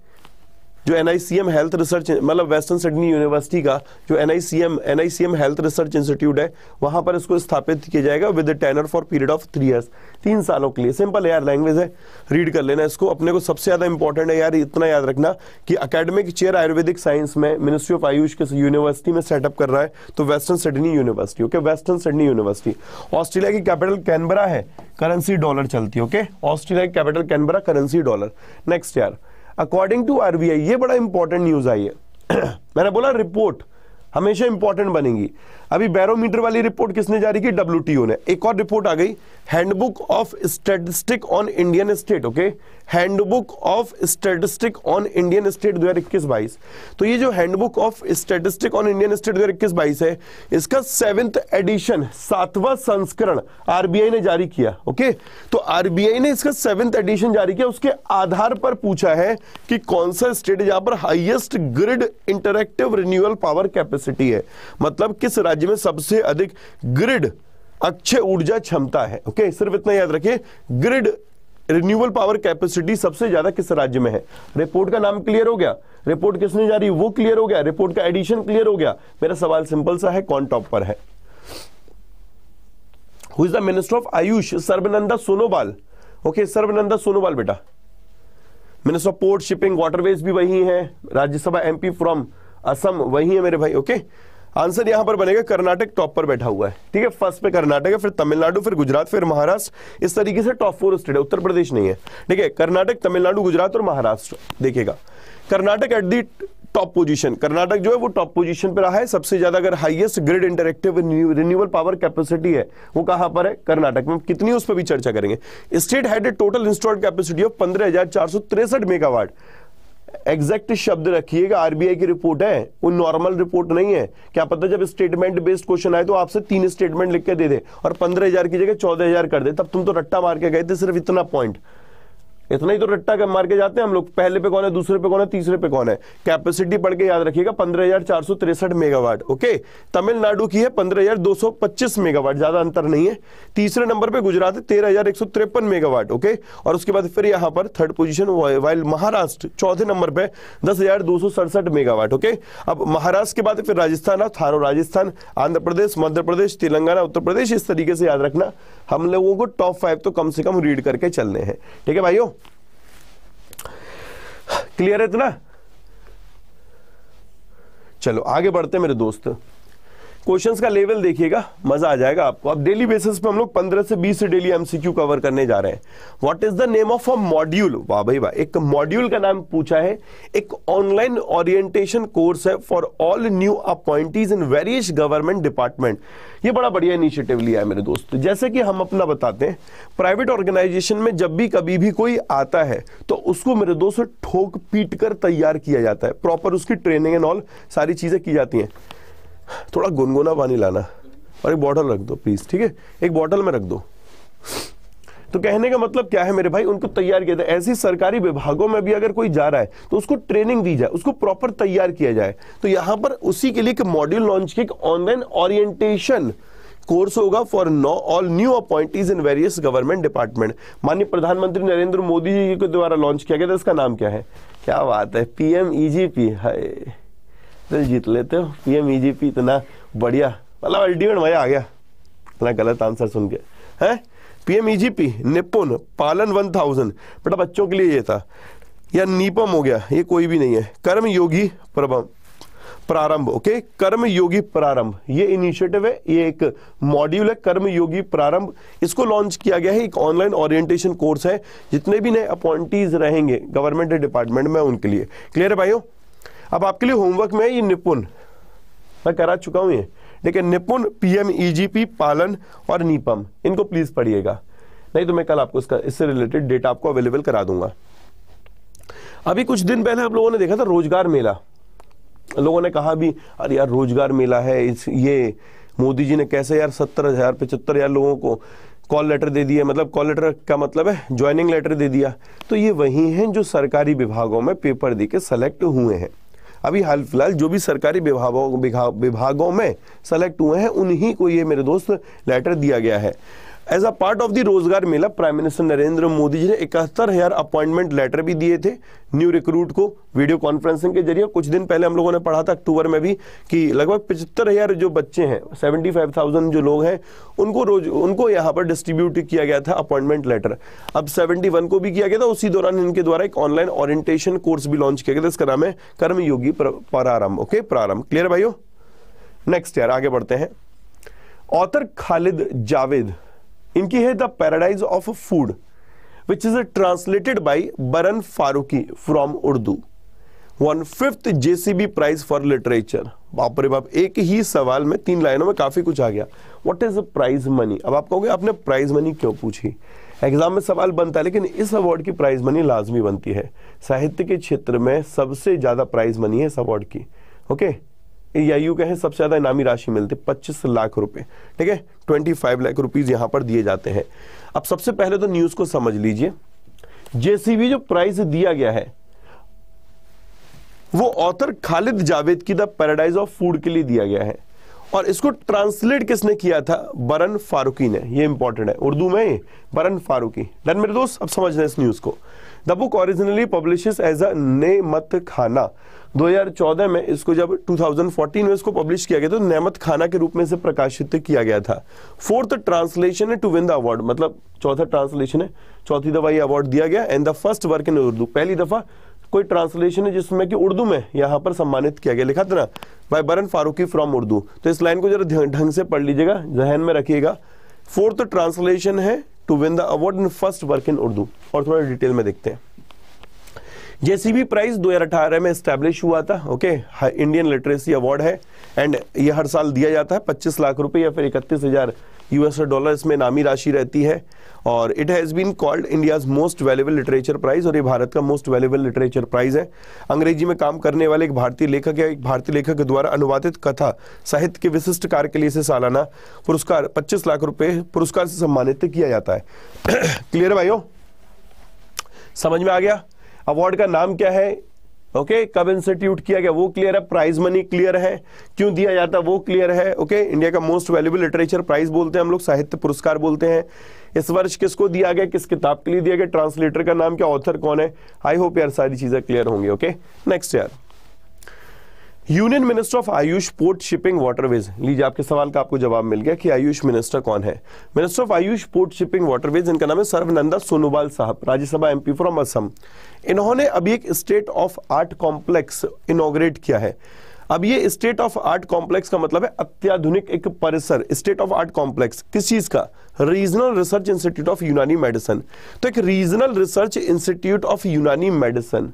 जो एन हेल्थ रिसर्च मतलब वेस्टर्न सिडनी यूनिवर्सिटी का जो N I C health research institute है वहाँ पर इसको स्थापित किया जाएगा with tenure for period of three years तीन सालों के लिए सिंपल यार लैंग्वेज है रीड कर लेना इसको अपने को सबसे ज़्यादा इंपॉर्टेंट है यार इतना याद रखना कि अकेडमिक चेयर आयुर्वेदिक साइंस में मिनिस्ट्री ऑफ आयुष के यूनिवर्सिटी में सेटअप कर रहा है तो Western Sydney University okay Western Sydney University Australia की कैपिटल कैनबरा है करेंसी डॉलर चलती है ओके ऑस्ट्रेलिया की capital Canberra currency dollar next यार अकॉर्डिंग टू आरबीआई ये बड़ा इंपॉर्टेंट न्यूज आई है मैंने बोला रिपोर्ट हमेशा इंपॉर्टेंट बनेगी अभी बैरोमीटर वाली रिपोर्ट किसने जारी की डब्ल्यू ने एक और रिपोर्ट आ गई handbook of statistic on Indian state okay handbook of statistic on Indian state दो हजार इक्कीस बाईस तो ये जो handbook of statistic on Indian state दो हजार इक्कीस बाईस है इसका सेवेंथ एडिशन सातवा संस्करण आरबीआई ने जारी किया ओके तो आरबीआई ने इसका सेवेंथ एडिशन जारी किया उसके आधार पर पूछा है कि कौन सा स्टेट जहां पर highest grid interactive renewal power capacity है मतलब किस राज्य राज्य में सबसे अधिक ग्रिड अक्षय ऊर्जा क्षमता है ओके सिर्फ इतना याद रखिए ग्रिड रिन्यूएबल पावर कैपेसिटी सबसे ज्यादा किस राज्य में है रिपोर्ट का नाम क्लियर हो गया रिपोर्ट किसने जा रही वो क्लियर हो गया रिपोर्ट का एडिशन क्लियर हो गया मेरा सवाल सिंपल सा है कौन टॉप पर है who is the minister of Ayush Sarbananda Sonowal okay Sarbananda Sonowal बेटा minister of port shipping waterways भी वही है राज्यसभा एमपी फ्रॉम असम वही है मेरे भाई ओके okay? आंसर यहां पर बनेगा कर्नाटक टॉप पर बैठा हुआ है ठीक है फर्स्ट पे कर्नाटक है फिर तमिलनाडु फिर गुजरात फिर महाराष्ट्र इस तरीके से टॉप फोर स्टेट है उत्तर प्रदेश नहीं है ठीक है कर्नाटक तमिलनाडु गुजरात और महाराष्ट्र देखेगा Karnataka at the top position Karnataka जो है वो टॉप पोजीशन पर रहा है सबसे ज्यादा अगर highest grid interactive renewable power capacity है वो कहां पर है कर्नाटक में कितनी उस पर भी चर्चा करेंगे state had total installed capacity of पंद्रह मेगावाट एग्जैक्ट शब्द रखिएगा आरबीआई की रिपोर्ट है वो नॉर्मल रिपोर्ट नहीं है क्या पता जब स्टेटमेंट बेस्ड क्वेश्चन आए तो आपसे तीन स्टेटमेंट लिख के दे दे और पंद्रह हजार की जगह चौदह हजार कर दे तब तुम तो रट्टा मार के गए थे सिर्फ इतना पॉइंट इतना ही तो रट्टा कर मार के जाते हैं हम लोग पहले पे कौन है दूसरे पे कौन है तीसरे पे कौन है कैपेसिटी पढ़ के याद रखिएगा पंद्रह मेगावाट ओके तमिलनाडु की है पंद्रह मेगावाट ज्यादा अंतर नहीं है तीसरे नंबर पे गुजरात है तेरह मेगावाट ओके और उसके बाद फिर यहाँ पर थर्ड पोजिशन वाइल महाराष्ट्र चौथे नंबर पे दस मेगावाट ओके अब महाराष्ट्र के बाद फिर राजस्थान है थारो राजस्थान आंध्र प्रदेश मध्य प्रदेश तेलंगाना उत्तर प्रदेश इस तरीके से याद रखना हम लोगों को टॉप फाइव तो कम से कम रीड करके चलने हैं ठीक है भाइयों क्लियर है इतना चलो आगे बढ़ते मेरे दोस्त क्वेश्चंस का लेवल देखिएगा मजा आ जाएगा आपको अब डेली बेसिस पे हम लोग 15 से 20 डेली एमसीक्यू कवर करने जा रहे हैं what is the name of a module वाह भाई वाह एक मॉड्यूल का नाम पूछा है एक ऑनलाइन ओरिएंटेशन कोर्स है for all new appointees in various government department ये बड़ा बढ़िया इनिशिएटिव लिया है मेरे दोस्त जैसे कि हम अपना बताते हैं प्राइवेट ऑर्गेनाइजेशन में जब भी कभी भी कोई आता है तो उसको मेरे दोस्त ठोक पीट कर तैयार किया जाता है प्रॉपर उसकी ट्रेनिंग एंड ऑल सारी चीजें की जाती हैं थोड़ा गुनगुना पानी लाना और एक बॉटल रख दो प्लीज ठीक है एक बॉटल में रख दो तो कहने का मतलब क्या है मेरे भाई उनको तैयार किया जाए ऐसी सरकारी विभागों में भी अगर कोई जा रहा है तो उसको ट्रेनिंग दी जाए उसको प्रॉपर तैयार किया जाए तो यहां पर उसी के लिए एक मॉड्यूल लॉन्च किया ऑनलाइन ऑरिएंटेशन कोर्स होगा for no all new appointees in various government department माननीय प्रधानमंत्री नरेंद्र मोदी जी के द्वारा लॉन्च किया गया था इसका नाम क्या है क्या बात है पीएम ईजीपी e हाय तो जीत लेते हो पीएम ईजीपी e इतना बढ़िया मतलब अल्टीमेट मजा आ गया इतना गलत आंसर सुन के है पीएम ईजीपी e निपुन पालन वन थाउजेंड बेटा बच्चों के लिए ये था या नीपम हो गया ये कोई भी नहीं है कर्म योगी प्रभम प्रारंभ ओके कर्म योगी प्रारंभ ये इनिशिएटिव है ये एक मॉड्यूल है कर्म योगी प्रारंभ इसको लॉन्च किया गया है एक ऑनलाइन ओरिएंटेशन कोर्स है जितने भी नए अपॉइंटीज रहेंगे गवर्नमेंट डिपार्टमेंट में उनके लिए क्लियर है भाइयों अब आपके लिए होमवर्क में ये निपुण मैं करा चुका हूं ये देखिए निपुण ईजीपी e पालन और नीपम इनको प्लीज पढ़िएगा नहीं तो मैं कल आपको इसका इससे रिलेटेड डेटा आपको अवेलेबल करा दूंगा अभी कुछ दिन पहले आप लोगों ने देखा था रोजगार मेला लोगों ने कहा भी अरे यार रोजगार मेला है इस ये मोदी जी ने कैसे यार सत्तर हजार पचहत्तर हजार लोगों को कॉल लेटर दे दिया मतलब कॉल लेटर का मतलब है ज्वाइनिंग लेटर दे दिया तो ये वही हैं जो सरकारी विभागों में पेपर दे के सेलेक्ट हुए हैं अभी हाल फिलहाल जो भी सरकारी विभागों विभागों में सेलेक्ट हुए हैं उन्हीं को ये मेरे दोस्त लेटर दिया गया है as a part of the Rozgar Mela prime minister Narendra Modi ji ने इकहत्तर हजार अपॉइंटमेंट लेटर भी दिए थे न्यू रिक्रूट को वीडियो कॉन्फ्रेंसिंग के जरिए कुछ दिन पहले हम लोगों ने पढ़ा था अक्टूबर में भी कि लगभग पचहत्तर हजार जो बच्चे हैं सेवेंटी फाइव थाउजेंड जो लोग हैं उनको रोज उनको यहाँ पर डिस्ट्रीब्यूट किया गया था अपॉइंटमेंट लेटर अब सेवेंटी वन को भी किया गया था उसी दौरान इनके द्वारा एक ऑनलाइन ऑरियंटेशन कोर्स भी लॉन्च किया गया था इसका नाम है कर्मयोगी प्रारंभ ओके प्रारंभ क्लियर भाईयो नेक्स्ट ईयर आगे बढ़ते हैं ऑथर खालिद जावेद इनकी है the paradise of food which is translated by Baran Farooqui from Urdu won fifth JCB prize for literature बाप रे बाप एक ही सवाल में तीन लाइनों में काफी कुछ आ गया वट इज प्राइज मनी अब आप कहोगे आपने प्राइज मनी क्यों पूछी एग्जाम में सवाल बनता है लेकिन इस अवार्ड की प्राइज मनी लाजमी बनती है साहित्य के क्षेत्र में सबसे ज्यादा प्राइज मनी है इस अवार्ड की ओके okay? या यूँ कहें सबसे ज़्यादा इनामी राशि मिलते है पच्चीस लाख रुपए ठीक है ट्वेंटी फाइव लाख रुपीज़ यहां पर दिए जाते हैं अब सबसे पहले तो न्यूज़ को समझ लीजिए जेसीबी जो प्राइस दिया गया है वो ऑथर खालिद जावेद की द पैराडाइज ऑफ फूड के लिए दिया गया है और इसको ट्रांसलेट किसने किया था बरन फारूकी ने ये इंपॉर्टेंट है उर्दू में बरन फारूकी डन मेरे दोस्त अब समझ रहे इस न्यूज़ को the book originally publish as a Nemat Khana 2014 में इसको जब 2014 में इसको पब्लिश किया गया तो नेमत खाना के रूप में इसे प्रकाशित किया गया था फोर्थ ट्रांसलेशन है टू विन द अवार्ड मतलब चौथा ट्रांसलेशन है चौथी दफा ये अवार्ड दिया गया and the first work in Urdu पहली दफा कोई ट्रांसलेशन है जिसमें कि उर्दू में यहाँ पर सम्मानित किया गया लिखा था ना बाय बरन फारूकी फ्रॉम उर्दू तो इस लाइन को जरा ढंग से पढ़ लीजिएगा जहन में रखिएगा फोर्थ ट्रांसलेशन है to win the award in first work in Urdu और थोड़ा डिटेल में देखते हैं जेसीबी प्राइज अठारह में स्टैब्लिश हुआ था ओके इंडियन लिटरेसी अवार्ड है एंड ये हर साल दिया जाता है 25 लाख रुपए या फिर इकतीस हजार यूएस डॉलर इसमें नामी राशि रहती है और it has been called India's most valuable literature prize और ये भारत का मोस्ट वैल्यूबल लिटरेचर प्राइज है अंग्रेजी में काम करने वाले एक भारतीय लेखक या एक भारतीय लेखक द्वारा अनुवादित कथा साहित्य के विशिष्ट कार्य के लिए इसे सालाना पुरस्कार पच्चीस लाख रुपए पुरस्कार से सम्मानित किया जाता है क्लियर भाइयों समझ में आ गया अवार्ड का नाम क्या है ओके okay, कब इंस्टीट्यूट किया गया वो क्लियर है प्राइज मनी क्लियर है क्यों दिया जाता वो क्लियर है ओके okay, इंडिया का मोस्ट वैल्यूबल लिटरेचर प्राइज बोलते हैं हम लोग साहित्य पुरस्कार बोलते हैं इस वर्ष किसको दिया गया किस किताब के लिए दिया गया ट्रांसलेटर का नाम क्या ऑथर कौन है आई होप यार सारी चीजें क्लियर होंगी ओके नेक्स्ट यार union minister of Ayush port shipping waterways लीजिए आपके सवाल का आपको जवाब मिल गया कि आयुष मिनिस्टर कौन है minister of Ayush port shipping waterways इनका नाम है सर्वनंदा सोनोवाल साहब राज्यसभा एमपी फ्रॉम असम इन्होंने अभी एक state of art complex inaugurate किया है अब ये स्टेट ऑफ आर्ट कॉम्प्लेक्स का मतलब है अत्याधुनिक एक परिसर स्टेट ऑफ आर्ट कॉम्प्लेक्स किस चीज का regional research institute of Unani medicine तो एक regional research institute of Unani medicine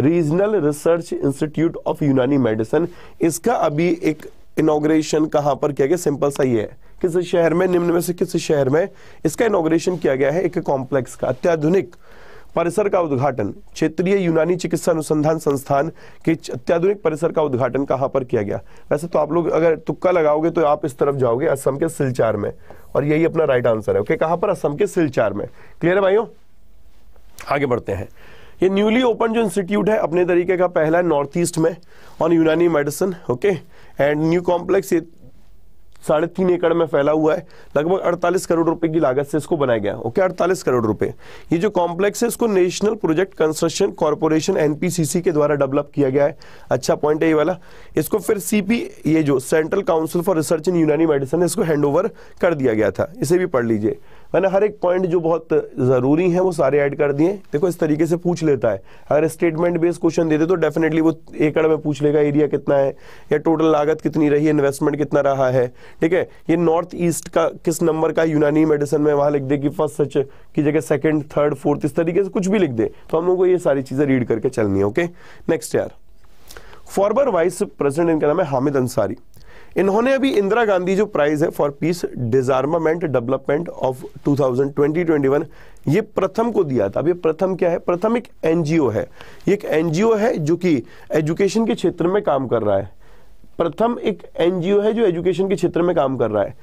regional research institute of Unani medicine इसका अभी एक इनोग्रेशन कहां पर किया गया सिंपल सा ये है किस शहर में निम्न में से किस शहर में इसका इनोग्रेशन किया गया है एक कॉम्प्लेक्स का अत्याधुनिक परिसर का उद्घाटन क्षेत्रीय यूनानी चिकित्सा अनुसंधान संस्थान के अत्याधुनिक परिसर का उद्घाटन कहां पर किया गया वैसे तो आप लोग अगर तुक्का लगाओगे तो आप इस तरफ जाओगे असम के सिलचार में और यही अपना राइट आंसर है ओके कहां पर असम के सिलचार में क्लियर है भाइयों आगे बढ़ते हैं ये न्यूली ओपन जो इंस्टीट्यूट है अपने तरीके का पहला है नॉर्थ ईस्ट में on Unani medicine okay and new complex ये साढ़े तीन एकड़ में फैला हुआ है लगभग 48 करोड़ रुपए की लागत से इसको बनाया गया ओके 48 करोड़ रुपए ये जो कॉम्प्लेक्स है इसको national project construction corporation NPCC के द्वारा डेवलप किया गया है अच्छा पॉइंट है ये वाला इसको फिर सीपी ये जो central council for research in Unani medicine इसको हैंड कर दिया गया था इसे भी पढ़ लीजिए मैंने हर एक पॉइंट जो बहुत ज़रूरी हैं वो सारे ऐड कर दिए देखो इस तरीके से पूछ लेता है अगर स्टेटमेंट बेस्ड क्वेश्चन देते तो डेफिनेटली वो एकड़ में पूछ लेगा एरिया कितना है या टोटल लागत कितनी रही इन्वेस्टमेंट कितना रहा है ठीक है ये नॉर्थ ईस्ट का किस नंबर का यूनानी मेडिसिन में वहाँ लिख दे कि फर्स्ट सच की जगह सेकेंड थर्ड फोर्थ इस तरीके से कुछ भी लिख दे तो हम लोग को ये सारी चीज़ें रीड करके चलनी है ओके नेक्स्ट यार फॉर्मर वाइस प्रेसिडेंट इनका नाम है हामिद अंसारी इन्होंने अभी इंदिरा गांधी जो प्राइज है for peace disarmament development of 2020-21 ये प्रथम को दिया था अब ये प्रथम क्या है प्रथम एक एनजीओ है ये एक एनजीओ है जो कि एजुकेशन के क्षेत्र में काम कर रहा है प्रथम एक एनजीओ है जो एजुकेशन के क्षेत्र में काम कर रहा है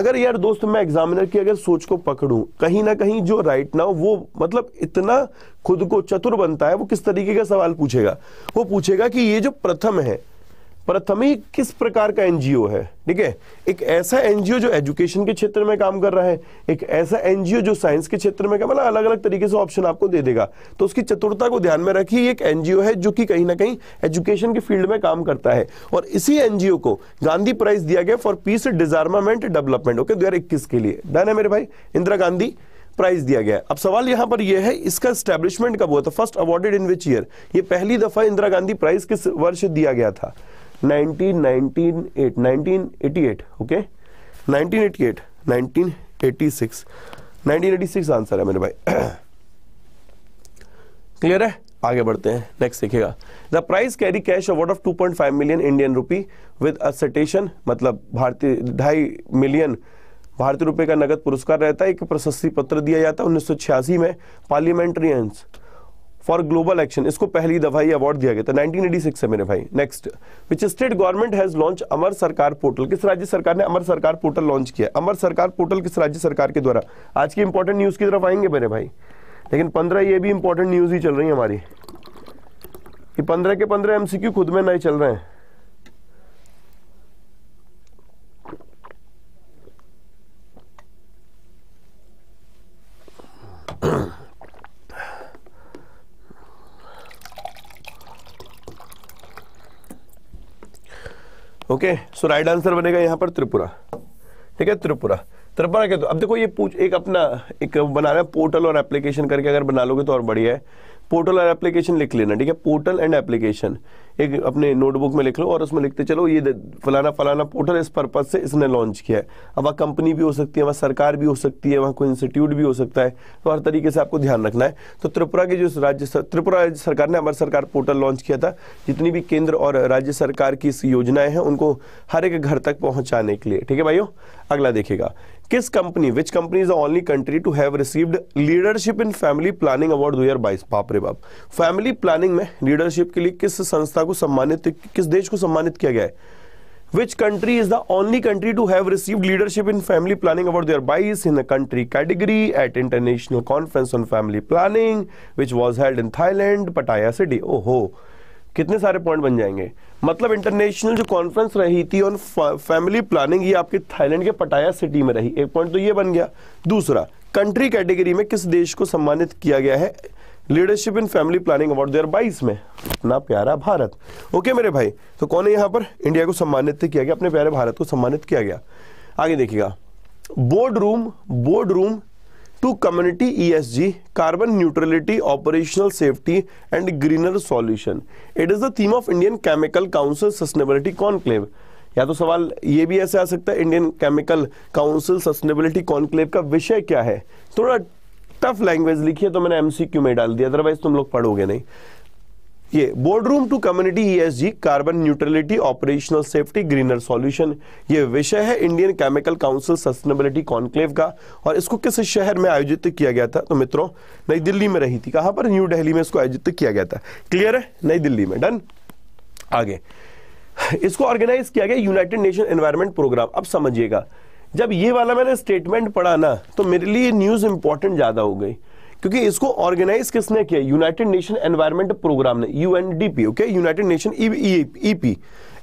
अगर यार दोस्त मैं एग्जामिनर की अगर सोच को पकड़ू कहीं ना कहीं जो राइट नाउ वो मतलब इतना खुद को चतुर बनता है वो किस तरीके का सवाल पूछेगा वो पूछेगा कि ये जो प्रथम है ही किस प्रकार का एनजीओ है ठीक है एक ऐसा एनजीओ जो एजुकेशन के क्षेत्र में काम कर रहा है एक ऐसा एनजीओ जो साइंस के क्षेत्र में मतलब अलग अलग तरीके से ऑप्शन आपको दे देगा तो उसकी चतुर्ता को ध्यान में रखिए एक एनजीओ है जो कि कहीं ना कहीं एजुकेशन के फील्ड में काम करता है और इसी एनजीओ को गांधी प्राइज दिया गया for peace disarmament development okay दो के लिए डन है मेरे भाई इंदिरा गांधी प्राइज दिया गया अब सवाल यहां पर यह है इसका स्टैब्लिशमेंट कब हुआ था first awarded in which year ये पहली दफा इंदिरा गांधी प्राइज किस वर्ष दिया गया था नाइनटीन आंसर है मेरे भाई क्लियर है आगे बढ़ते हैं नेक्स्ट देखिएगा the prize carry cash award of 2.5 million Indian rupee with a citation मतलब भारतीय ढाई मिलियन भारतीय रुपए का नगद पुरस्कार रहता है एक प्रशस्ति पत्र दिया जाता है उन्नीस में पार्लियामेंट्रियंस फॉर ग्लोबल एक्शन इसको पहली दफा ही अवार्ड दिया गया था 1986 है मेरे भाई next which state government has launch Amar Sarkar portal किस राज्य सरकार ने अमर सरकार पोर्टल लॉन्च किया अमर सरकार पोर्टल किस राज्य सरकार के द्वारा आज की इंपॉर्टेंट न्यूज की तरफ आएंगे मेरे भाई लेकिन पंद्रह ये भी इंपॉर्टेंट न्यूज ही चल रही है हमारी कि पंद्रह के पंद्रह एमसीक्यू खुद में नहीं चल रहे हैं ओके सो राइट आंसर बनेगा यहाँ पर त्रिपुरा ठीक है त्रिपुरा त्रिपुरा के तो अब देखो ये पूछ एक अपना एक बना रहा है पोर्टल और एप्लीकेशन करके अगर बना लोगे तो और बढ़िया है पोर्टल और एप्लीकेशन लिख लेना ठीक है पोर्टल एंड एप्लीकेशन एक अपने नोटबुक में लिख लो और उसमें लिखते चलो ये फलाना फलाना पोर्टल इस पर्पज से इसने लॉन्च किया है अब वहाँ कंपनी भी हो सकती है वहाँ सरकार भी हो सकती है वहाँ कोई इंस्टीट्यूट भी हो सकता है तो हर तरीके से आपको ध्यान रखना है तो त्रिपुरा के जो राज्य त्रिपुरा राज्य सरकार ने हमारे सरकार पोर्टल लॉन्च किया था जितनी भी केंद्र और राज्य सरकार की योजनाएं हैं उनको हर एक घर तक पहुँचाने के लिए ठीक है भाइयों अगला देखेगा किस company which company is the country to have received leadership in family planning award दो हजार बाईस बापरे बाप फैमिली प्लानिंग में लीडरशिप के लिए किस संस्था को सम्मानित किस देश को सम्मानित किया गया है which country is the only country to have receive leadership in family planning award they are in country category at international conference on family planning which was held in Thailand Pattaya city ओ हो कितने सारे point बन जाएंगे मतलब international जो conference रही थी ऑन फैमिली प्लानिंग ये आपके थाईलैंड के पटाया सिटी में रही एक पॉइंट तो ये बन गया दूसरा कंट्री कैटेगरी में किस देश को सम्मानित किया गया है leadership in family planning award दो हजार में अपना प्यारा भारत ओके मेरे भाई तो कौन है यहां पर इंडिया को सम्मानित तो किया गया अपने प्यारे भारत को सम्मानित किया गया आगे देखिएगा board room board room to community ESG carbon neutrality operational safety and greener solution it is the theme of Indian chemical council sustainability conclave या तो सवाल ये भी ऐसे आ सकता है Indian chemical council sustainability conclave का विषय क्या है थोड़ा टफ लैंग्वेज लिखी है तो मैंने एमसीक्यू में डाल दिया अदरवाइज तुम लोग पढ़ोगे नहीं ये board room to community ESG carbon neutrality operational safety greener solution ये विषय है Indian chemical council sustainability conclave का और इसको किस शहर में आयोजित किया गया था तो मित्रों नई दिल्ली में रही थी कहां पर न्यू दिल्ली में इसको आयोजित किया गया था क्लियर है नई दिल्ली में डन आगे इसको ऑर्गेनाइज किया गया यूनाइटेड नेशन एनवायरमेंट प्रोग्राम अब समझिएगा जब ये वाला मैंने स्टेटमेंट पढ़ा ना तो मेरे लिए न्यूज़ इंपॉर्टेंट ज़्यादा हो गई क्योंकि इसको ऑर्गेनाइज किसने किया यूनाइटेड नेशन एनवायरमेंट प्रोग्राम ने UNDP okay united nation EP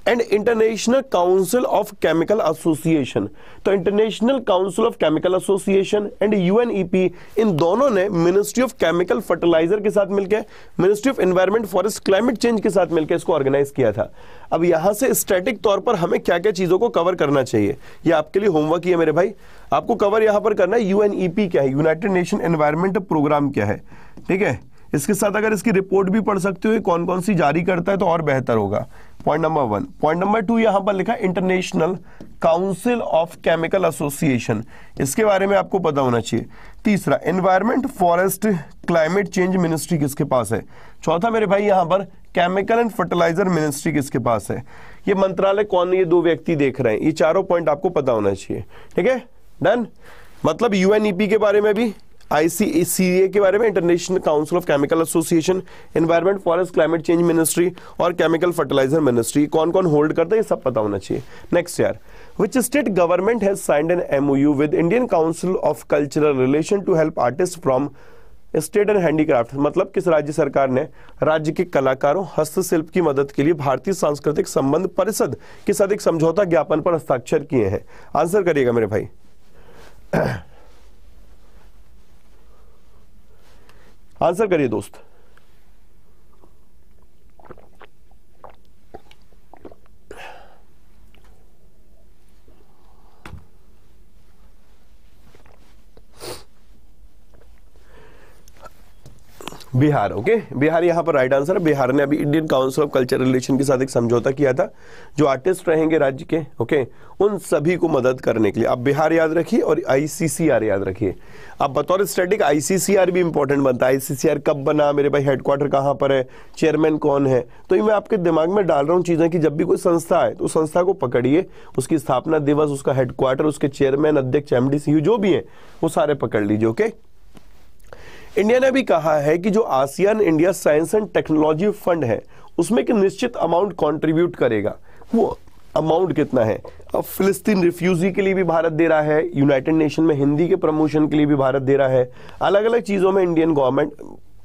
and international council of chemical association तो international council of chemical association and UNEP इन दोनों ने मिनिस्ट्री ऑफ केमिकल फर्टिलाइजर के साथ मिलकर ministry of environment forest climate change के साथ मिलकर इसको ऑर्गेनाइज किया था अब यहां से स्टैटिक तौर पर हमें क्या क्या चीजों को कवर करना चाहिए यह आपके लिए होमवर्क ही है मेरे भाई आपको कवर यहां पर करना है यूएनईपी e क्या है यूनाइटेड नेशन एनवायरमेंट प्रोग्राम क्या है ठीक है इसके साथ अगर इसकी रिपोर्ट भी पढ़ सकते हो कौन कौन सी जारी करता है तो और बेहतर होगा point number one point number two यहां पर लिखा international council of chemical association इसके बारे में आपको पता होना चाहिए तीसरा environment forest climate change ministry किसके पास है चौथा मेरे भाई यहां पर केमिकल एंड फर्टिलाइजर मिनिस्ट्री किसके पास है ये मंत्रालय कौन ये दो व्यक्ति देख रहे हैं ये चारों पॉइंट आपको पता होना चाहिए ठीक है डन मतलब यूएनईपी e के बारे में भी आईसीसीए के बारे में international council of chemical association environment forest climate change ministry और केमिकल फर्टिलाइजर मिनिस्ट्री कौन कौन होल्ड करता है ये सब पता होना चाहिए नेक्स्ट यार which state government has signed an MOU with Indian council of cultural relation to help artist from state and handicraft मतलब किस राज्य सरकार ने राज्य के कलाकारों हस्तशिल्प की मदद के लिए भारतीय सांस्कृतिक संबंध परिषद के साथ एक समझौता ज्ञापन पर हस्ताक्षर किए हैं आंसर करिएगा मेरे भाई आंसर करिए दोस्त बिहार ओके बिहार यहाँ पर राइट आंसर है बिहार ने अभी Indian council of culture relation के साथ एक समझौता किया था जो आर्टिस्ट रहेंगे राज्य के ओके उन सभी को मदद करने के लिए आप बिहार याद रखिए और आईसीसीआर याद रखिए आप बतौर स्टैटिक आईसीसीआर भी इंपॉर्टेंट बनता है आईसीसीआर कब बना मेरे भाई हेडक्वार्टर कहाँ पर है चेयरमैन कौन है तो ये मैं आपके दिमाग में डाल रहा हूँ चीज़ें कि जब भी कोई संस्था है तो संस्था को पकड़िए उसकी स्थापना दिवस उसका हेडक्वार्टर उसके चेयरमैन अध्यक्ष एम जो भी है वो सारे पकड़ लीजिए ओके इंडिया ने भी कहा है कि जो ASEAN India science and technology fund है उसमें एक निश्चित अमाउंट कंट्रीब्यूट करेगा वो अमाउंट कितना है अब फिलिस्तीन रिफ्यूजी के लिए भी भारत दे रहा है यूनाइटेड नेशन में हिंदी के प्रमोशन के लिए भी भारत दे रहा है अलग अलग चीज़ों में इंडियन गवर्नमेंट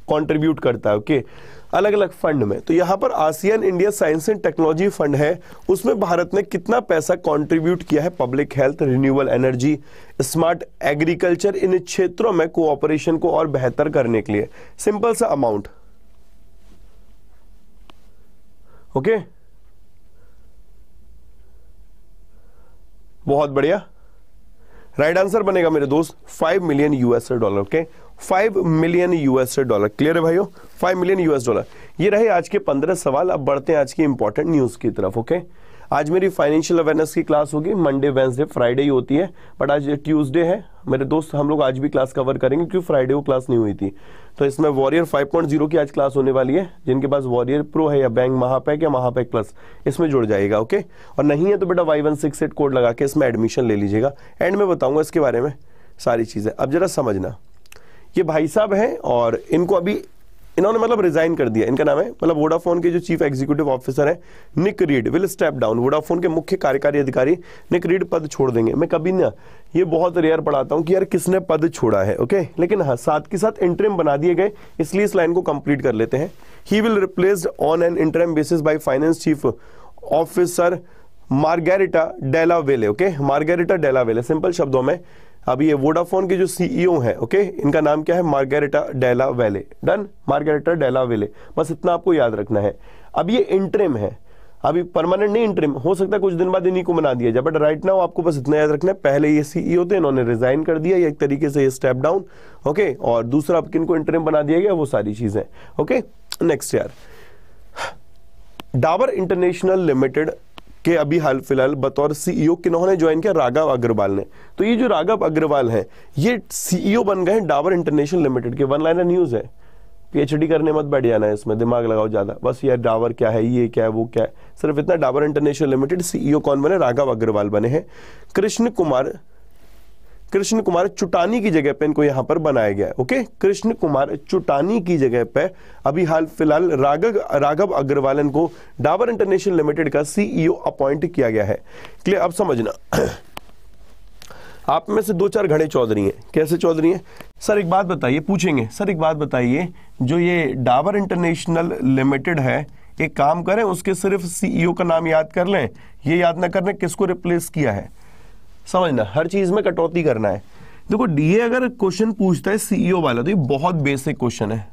कॉन्ट्रीब्यूट करता है ओके okay? अलग अलग फंड में तो यहाँ पर ASEAN India science and technology fund है उसमें भारत ने कितना पैसा कंट्रीब्यूट किया है public health renewable energy smart agriculture इन क्षेत्रों में कोऑपरेशन को और बेहतर करने के लिए सिंपल सा अमाउंट ओके बहुत बढ़िया राइट आंसर बनेगा मेरे दोस्त five million US dollar okay okay? Five million US dollar clear है भाइयों फाइव मिलियन यूएस डॉलर ये रहे आज के पंद्रह सवाल अब बढ़ते हैं आज की इंपॉर्टेंट न्यूज की तरफ ओके आज मेरी फाइनेंशियल अवेयरनेस की क्लास होगी मंडे वेंसडे फ्राइडे ही होती है बट आज ट्यूसडे है मेरे दोस्त हम लोग आज भी क्लास कवर करेंगे क्योंकि फ्राइडे वो क्लास नहीं हुई थी तो इसमें वॉरियर 5.0 की आज क्लास होने वाली है जिनके पास वॉरियर प्रो है या बैंक महापैक या महापैक प्लस इसमें जुड़ जाएगा ओके और नहीं है तो बेटा Y one six eight code लगा के इसमें एडमिशन ले लीजिएगा एंड में बताऊंगा इसके बारे में सारी चीज़ें अब जरा समझना ये भाई साहब हैं और इनको अभी इन्होंने मतलब रिजाइन कर दिया इनका नाम है मतलब वोडाफोन के जो चीफ एग्जीक्यूटिव ऑफिसर है Nick Read will step down Vodafone के मुख्य कार्यकारी अधिकारी निक रीड पद छोड़ देंगे मैं कभी ना ये बहुत रेयर पढ़ाता हूँ कि यार किसने पद छोड़ा है ओके लेकिन हाँ साथ के साथ इंटरम बना दिए गए इसलिए इस लाइन को कंप्लीट कर लेते हैं he will replaced on an interim basis by finance chief officer Margherita Della Valle okay Margherita Della Valle simple शब्दों में अभी ये वोडाफोन के जो सीईओ e हैं ओके इनका नाम क्या है मार्गेरेटा डेला वेले डन मार्गेरेटा डेला वेले बस इतना आपको याद रखना है अब ये इंट्रिम है अभी परमानेंट नहीं इंटरिम हो सकता है कुछ दिन बाद इन्हीं को बना दिया जाए बट राइट नाउ आपको बस इतना याद रखना है पहले ये सीईओ e थे इन्होंने रिजाइन कर दिया या एक तरीके से ये स्टेप डाउन ओके और दूसरा आप किनको इंटरिम बना दिया गया वो सारी चीजें ओके नेक्स्ट यार डाबर इंटरनेशनल लिमिटेड के अभी हाल फिलहाल बतौर सीईओ e किन्होंने ज्वाइन किया राघव अग्रवाल ने तो ये जो राघव अग्रवाल हैं ये सीईओ e बन गए हैं डाबर इंटरनेशनल लिमिटेड के वन लाइन न्यूज़ है पीएचडी करने मत बैठ जाना है इसमें दिमाग लगाओ ज़्यादा बस यार डावर क्या है ये क्या है वो क्या है सिर्फ इतना डाबर इंटरनेशनल लिमिटेड सीईओ कौन बने राघव अग्रवाल बने हैं कृष्ण कुमार कृष्ण कुमार चुटानी की जगह पे इनको यहां पर बनाया गया है ओके कृष्ण कुमार चुटानी की जगह पे अभी हाल फिलहाल राघव राघव अग्रवाल को डाबर इंटरनेशनल लिमिटेड का सीईओ अपॉइंट e किया गया है क्लियर अब समझना आप में से दो चार घड़े चौधरी हैं कैसे चौधरी हैं सर एक बात बताइए पूछेंगे सर एक बात बताइए जो ये डाबर इंटरनेशनल लिमिटेड है एक काम करें उसके सिर्फ सीईओ e का नाम याद कर लें ये याद ना करने किसको रिप्लेस किया है समझना हर चीज में कटौती करना है देखो डीए अगर क्वेश्चन पूछता है सीईओ e वाला तो ये बहुत बेसिक क्वेश्चन है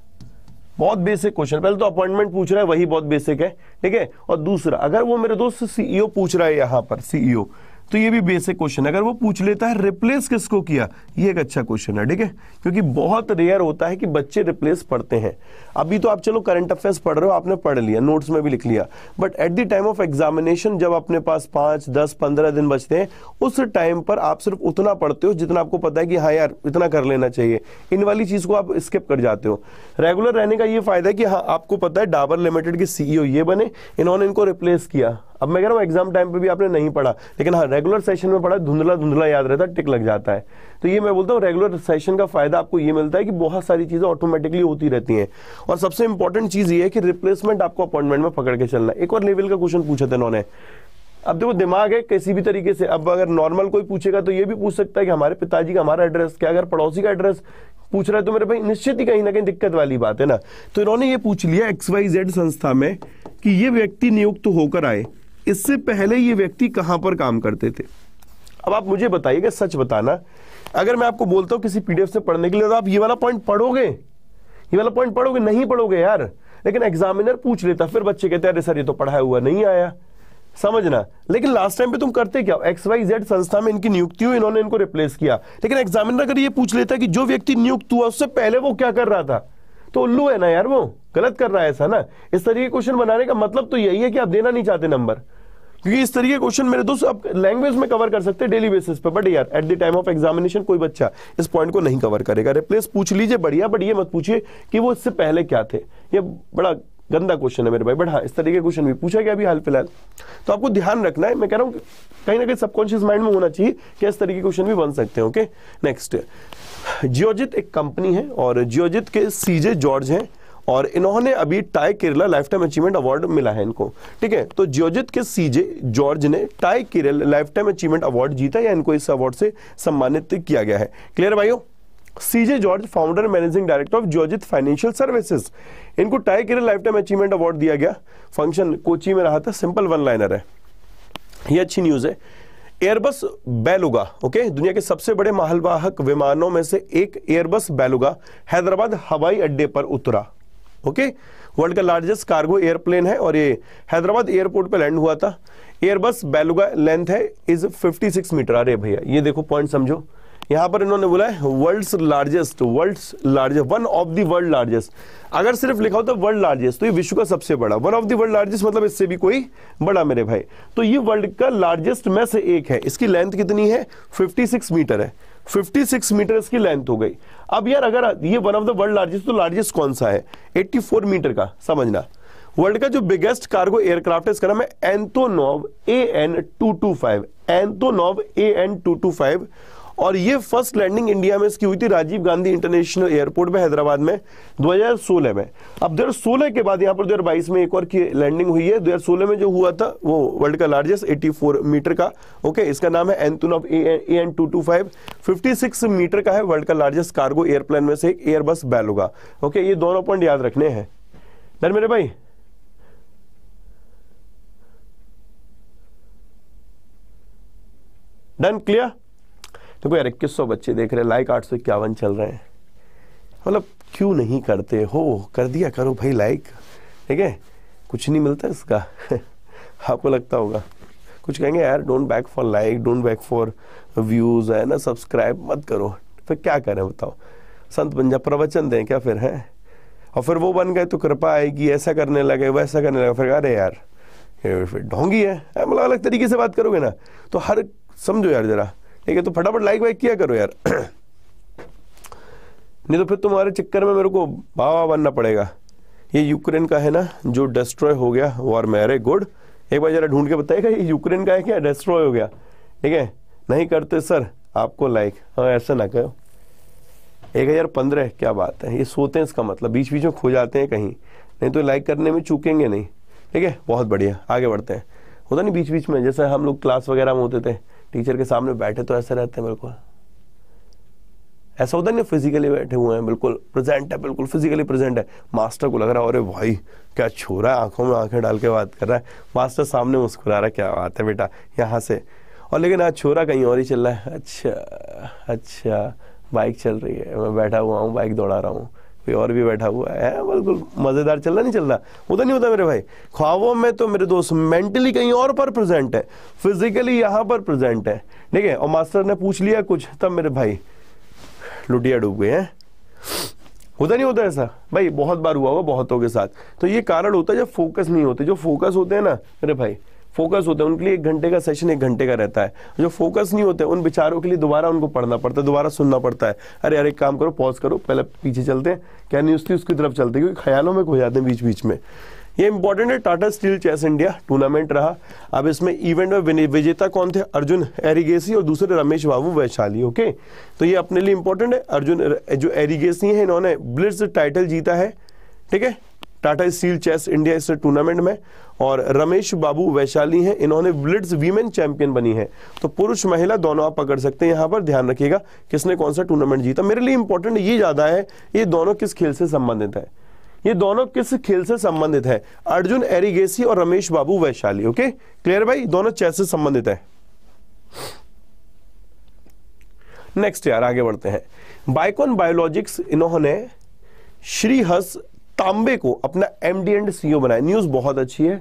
बहुत बेसिक क्वेश्चन पहले तो अपॉइंटमेंट पूछ रहा है वही बहुत बेसिक है ठीक है और दूसरा अगर वो मेरे दोस्त सीईओ e पूछ रहा है यहां पर सीईओ तो ये भी बेसिक क्वेश्चन है अगर वो पूछ लेता है रिप्लेस किसको किया ये एक अच्छा क्वेश्चन है ठीक है क्योंकि बहुत रेयर होता है कि बच्चे रिप्लेस पढ़ते हैं अभी तो आप चलो करंट अफेयर्स पढ़ रहे हो आपने पढ़ लिया नोट्स में भी लिख लिया but at the time of examination जब अपने पास पांच दस पंद्रह दिन बचते हैं उस टाइम पर आप सिर्फ उतना पढ़ते हो जितना आपको पता है कि हाँ यार इतना कर लेना चाहिए इन वाली चीज़ को आप स्किप कर जाते हो रेगुलर रहने का ये फायदा है कि हाँ आपको पता है डाबर लिमिटेड के सीईओ ये बने इन्होंने इनको रिप्लेस किया अब मैं कह रहा हूँ एग्जाम टाइम पे भी आपने नहीं पढ़ा लेकिन हाँ रेगुलर सेशन में पढ़ा धुंधला धुंधला याद रहता है टिक लग जाता है तो ये मैं बोलता हूँ रेगुलर सेशन का फायदा आपको ये मिलता है कि बहुत सारी चीज़ें ऑटोमेटिकली होती रहती हैं और सबसे इंपॉर्टेंट चीज़ ये है कि रिप्लेसमेंट आपको अपॉइंटमेंट में पकड़ के चलना एक और लेवल का क्वेश्चन पूछा था इन्होंने अब देखो दिमाग है किसी भी तरीके से अब अगर नॉर्मल कोई पूछेगा तो ये भी पूछ सकता है कि हमारे पिताजी का हमारा एड्रेस क्या अगर पड़ोसी का एड्रेस पूछ रहा है तो मेरे भाई निश्चित ही कहीं ना कहीं दिक्कत वाली बात है ना तो इन्होंने ये पूछ लिया एक्स वाई जेड संस्था में कि ये व्यक्ति नियुक्त होकर आए इससे पहले ये व्यक्ति कहां पर काम करते थे अब आप मुझे बताइएगा सच बताना अगर मैं आपको बोलता हूं किसी पीडीएफ से पढ़ने के लिए तो आप ये वाला पॉइंट पढ़ोगे ये वाला पॉइंट पढ़ोगे नहीं पढ़ोगे यार लेकिन एग्जामिनर पूछ लेता फिर बच्चे कहते अरे सर ये तो पढ़ाया हुआ नहीं आया समझना लेकिन लास्ट टाइम पे तुम करते क्या एक्स वाई जेड संस्था में इनकी नियुक्ति हुई इन्होंने इनको रिप्लेस किया लेकिन एग्जामिनर अगर ये पूछ लेता कि जो व्यक्ति नियुक्त हुआ उससे पहले वो क्या कर रहा था तो उल्लू है ना यार वो गलत कर रहा है ऐसा ना इस तरीके क्वेश्चन बनाने का मतलब तो यही है कि आप देना नहीं चाहते नंबर क्योंकि इस तरीके क्वेश्चन मेरे दोस्त आप लैंग्वेज में कवर कर सकते हैं डेली बेसिस पे बट यार at the time of examination कोई बच्चा इस पॉइंट को नहीं कवर करेगा रिप्लेस पूछ लीजिए बढ़िया बट ये मत पूछिए कि वो इससे पहले क्या थे ये बड़ा गंदा क्वेश्चन है मेरे भाई बट हाँ इस तरीके क्वेश्चन भी पूछा गया अभी हाल फिलहाल तो आपको ध्यान रखना है मैं कह रहा हूँ कहीं ना कहीं सबकॉन्शियस माइंड में होना चाहिए कि इस तरीके क्वेश्चन भी बन सकते हैं ओके नेक्स्ट जियोजित एक कंपनी है और जियोजित के सीजे जॉर्ज हैं और इन्होंने अभी TiE Kerala life time achievement award मिला है इनको ठीक है तो जियोजित के सीजे जॉर्ज ने TiE Kerala life time achievement award जीता या इनको इस अवार्ड से सम्मानित किया गया है क्लियर भाइयों CJ George founder managing director of Geojit financial services इनको TiE Kerala life time achievement award दिया गया फंक्शन कोची में रहा था सिंपल वन लाइनर है ये अच्छी न्यूज़ है एयरबस बेलुगा ओके दुनिया के सबसे बड़े मालवाहक विमानों में से एक एयरबस बेलुगा हैदराबाद हवाई अड्डे पर उतरा ओके वर्ल्ड का लार्जेस्ट कार्गो एयरप्लेन है और ये हैदराबाद एयरपोर्ट पर लैंड हुआ था एयरबस बेलुगा लेंथ है इज 56 मीटर अरे भैया ये देखो पॉइंट समझो यहां पर इन्होंने बोला है world largest world largest one of the world largest अगर सिर्फ लिखा होता वर्ल्ड लार्जेस्ट तो ये विश्व का सबसे बड़ा one of the world largest मतलब इससे भी कोई बड़ा मेरे भाई तो ये वर्ल्ड का लार्जेस्ट में से एक है इसकी लेंथ कितनी है फिफ्टी मीटर है 56 मीटर इसकी लेंथ हो गई अब यार अगर ये one of the world largest तो लार्जेस्ट कौन सा है 84 मीटर का समझना वर्ल्ड का जो बिगेस्ट कार्गो एयरक्राफ्ट है इसका नाम है Antonov A N two two five Antonov A N two two five और ये फर्स्ट लैंडिंग इंडिया में इसकी हुई थी राजीव गांधी इंटरनेशनल एयरपोर्ट में हैदराबाद में 2016 में अब 2016 के बाद यहाँ पर 2022 में एक और की लैंडिंग हुई है 2016 में जो हुआ था वो वर्ल्ड का लार्जेस्ट 84 मीटर का ओके इसका नाम है Antonov A N two two five metre का है वर्ल्ड का लार्जेस्ट कार्गो एयरप्लेन में से एक एयरबस बैल ओके ये दोनों पॉइंट याद रखने हैं डर मेरे भाई डन क्लियर देखो यार इक्कीस सौ बच्चे देख रहे हैं लाइक आठ सौ इक्यावन चल रहे हैं मतलब क्यों नहीं करते हो कर दिया करो भाई लाइक ठीक है कुछ नहीं मिलता इसका आपको लगता होगा कुछ कहेंगे यार don't back for like don't back for views है ना सब्सक्राइब मत करो फिर क्या करें बताओ संत बन जा प्रवचन दें क्या फिर है और फिर वो बन गए तो कृपा आएगी ऐसा करने लगे वैसा करने लगे फिर अरे यार फिर ढोंगी है मतलब अलग तरीके से बात करोगे ना तो हर समझो यार ज़रा ठीक है तो फटाफट लाइक वाइक किया करो यार नहीं तो फिर तुम्हारे चक्कर में मेरे को बावा बनना पड़ेगा ये यूक्रेन का है ना जो डिस्ट्रॉय हो गया वॉर मेरे गुड एक बार जरा ढूंढ के बताएगा ये यूक्रेन का है क्या डिस्ट्रॉय हो गया ठीक है नहीं करते सर आपको लाइक हाँ ऐसा ना करो एक हज़ार पंद्रह क्या बात है ये सोते हैं इसका मतलब बीच बीच में खो जाते हैं कहीं नहीं तो लाइक करने में चूकेंगे नहीं ठीक है बहुत बढ़िया आगे बढ़ते हैं होता नहीं बीच बीच में जैसे हम लोग क्लास वगैरह में होते थे टीचर के सामने बैठे तो ऐसे रहते हैं बिल्कुल ऐसा होता नहीं फिजिकली बैठे हुए हैं बिल्कुल प्रेजेंट है बिल्कुल फिजिकली प्रेजेंट है मास्टर को लग रहा है अरे भाई क्या छो रहा है आंखों में आंखें डाल के बात कर रहा है मास्टर सामने मुस्कुरा रहा है क्या बात है बेटा यहाँ से और लेकिन आज छोरा कहीं और ही चल रहा है अच्छा अच्छा बाइक चल रही है मैं बैठा हुआ हूँ बाइक दौड़ा रहा हूँ कोई और भी बैठा हुआ है बिल्कुल मज़ेदार चल रहा नहीं चल रहा वो तो नहीं होता मेरे भाई ख्वाबों में तो मेरे दोस्त मेंटली कहीं और पर प्रेजेंट है फिजिकली यहाँ पर प्रेजेंट है ठीक है और मास्टर ने पूछ लिया कुछ तब मेरे भाई लुटिया डूब गए हैं होता नहीं होता ऐसा भाई बहुत बार हुआ होगा बहुतों के साथ तो ये कारण होता है जब फोकस नहीं होते जो फोकस होते हैं ना मेरे भाई फोकस होते हैं उनके लिए एक घंटे का सेशन एक घंटे का रहता है जो फोकस नहीं होते उन बिचारों के लिए दोबारा उनको पढ़ना पड़ता है दोबारा सुनना पड़ता है अरे यार एक काम करो पॉज करो पहले पीछे चलते हैं क्या न्यूज़ थी उसकी तरफ चलते हैं क्योंकि ख्यालों में खो जाते हैं बीच बीच में ये इंपॉर्टेंट है Tata Steel Chess India tournament रहा अब इसमें इवेंट में विजेता कौन थे अर्जुन एरिगेसी और दूसरे रमेश बाबू वैशाली ओके तो ये अपने लिए इंपॉर्टेंट है अर्जुन जो एरिगेसी है इन्होंने ब्लिट्स टाइटल जीता है ठीक है टाटा स्टील चेस इंडिया इस टूर्नामेंट में और रमेश बाबू वैशाली हैं इन्होंने ब्लिट्स वीमेन चैंपियन बनी है तो पुरुष महिला दोनों आप पकड़ सकते हैं यहाँ पर ध्यान रखिएगा किसने कौन सा टूर्नामेंट जीता मेरे लिए इंपॉर्टेंट ये ज़्यादा है ये दोनों किस खेल से संबंधित है ये दोनों किस खेल से संबंधित है अर्जुन एरिगेसी और रमेश बाबू वैशाली ओके क्लियर भाई दोनों चेस से संबंधित है नेक्स्ट यार आगे बढ़ते हैं बाइकॉन बायोलॉजिक्स इन्होंने श्रीहस तांबे को अपना एमडी एंड सीईओ बनाया न्यूज बहुत अच्छी है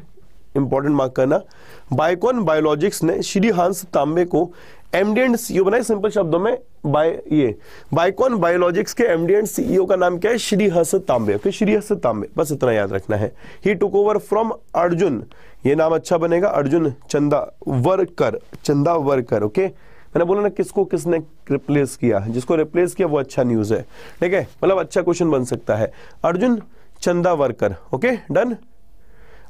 इंपॉर्टेंट मार्क करना बायोकॉन बायोलॉजिक्स ने श्री हंस तांबे को एमडी एंड सीईओ बनाए सिंपल शब्दों में बाय ये बायोकॉन बायोलॉजिक्स के एमडी एंड सीईओ का नाम क्या है श्री हंस तांबे ओके श्री हंस तांबे बस इतना याद रखना है ही टुक ओवर फ्रॉम अर्जुन ये नाम अच्छा बनेगा अर्जुन चंदा वर्कर चंदा वर्कर ओके मैंने बोला ना किसको किसने रिप्लेस किया जिसको रिप्लेस किया वो अच्छा न्यूज है ठीक है मतलब अच्छा क्वेश्चन बन सकता है अर्जुन चंदा वर्कर ओके डन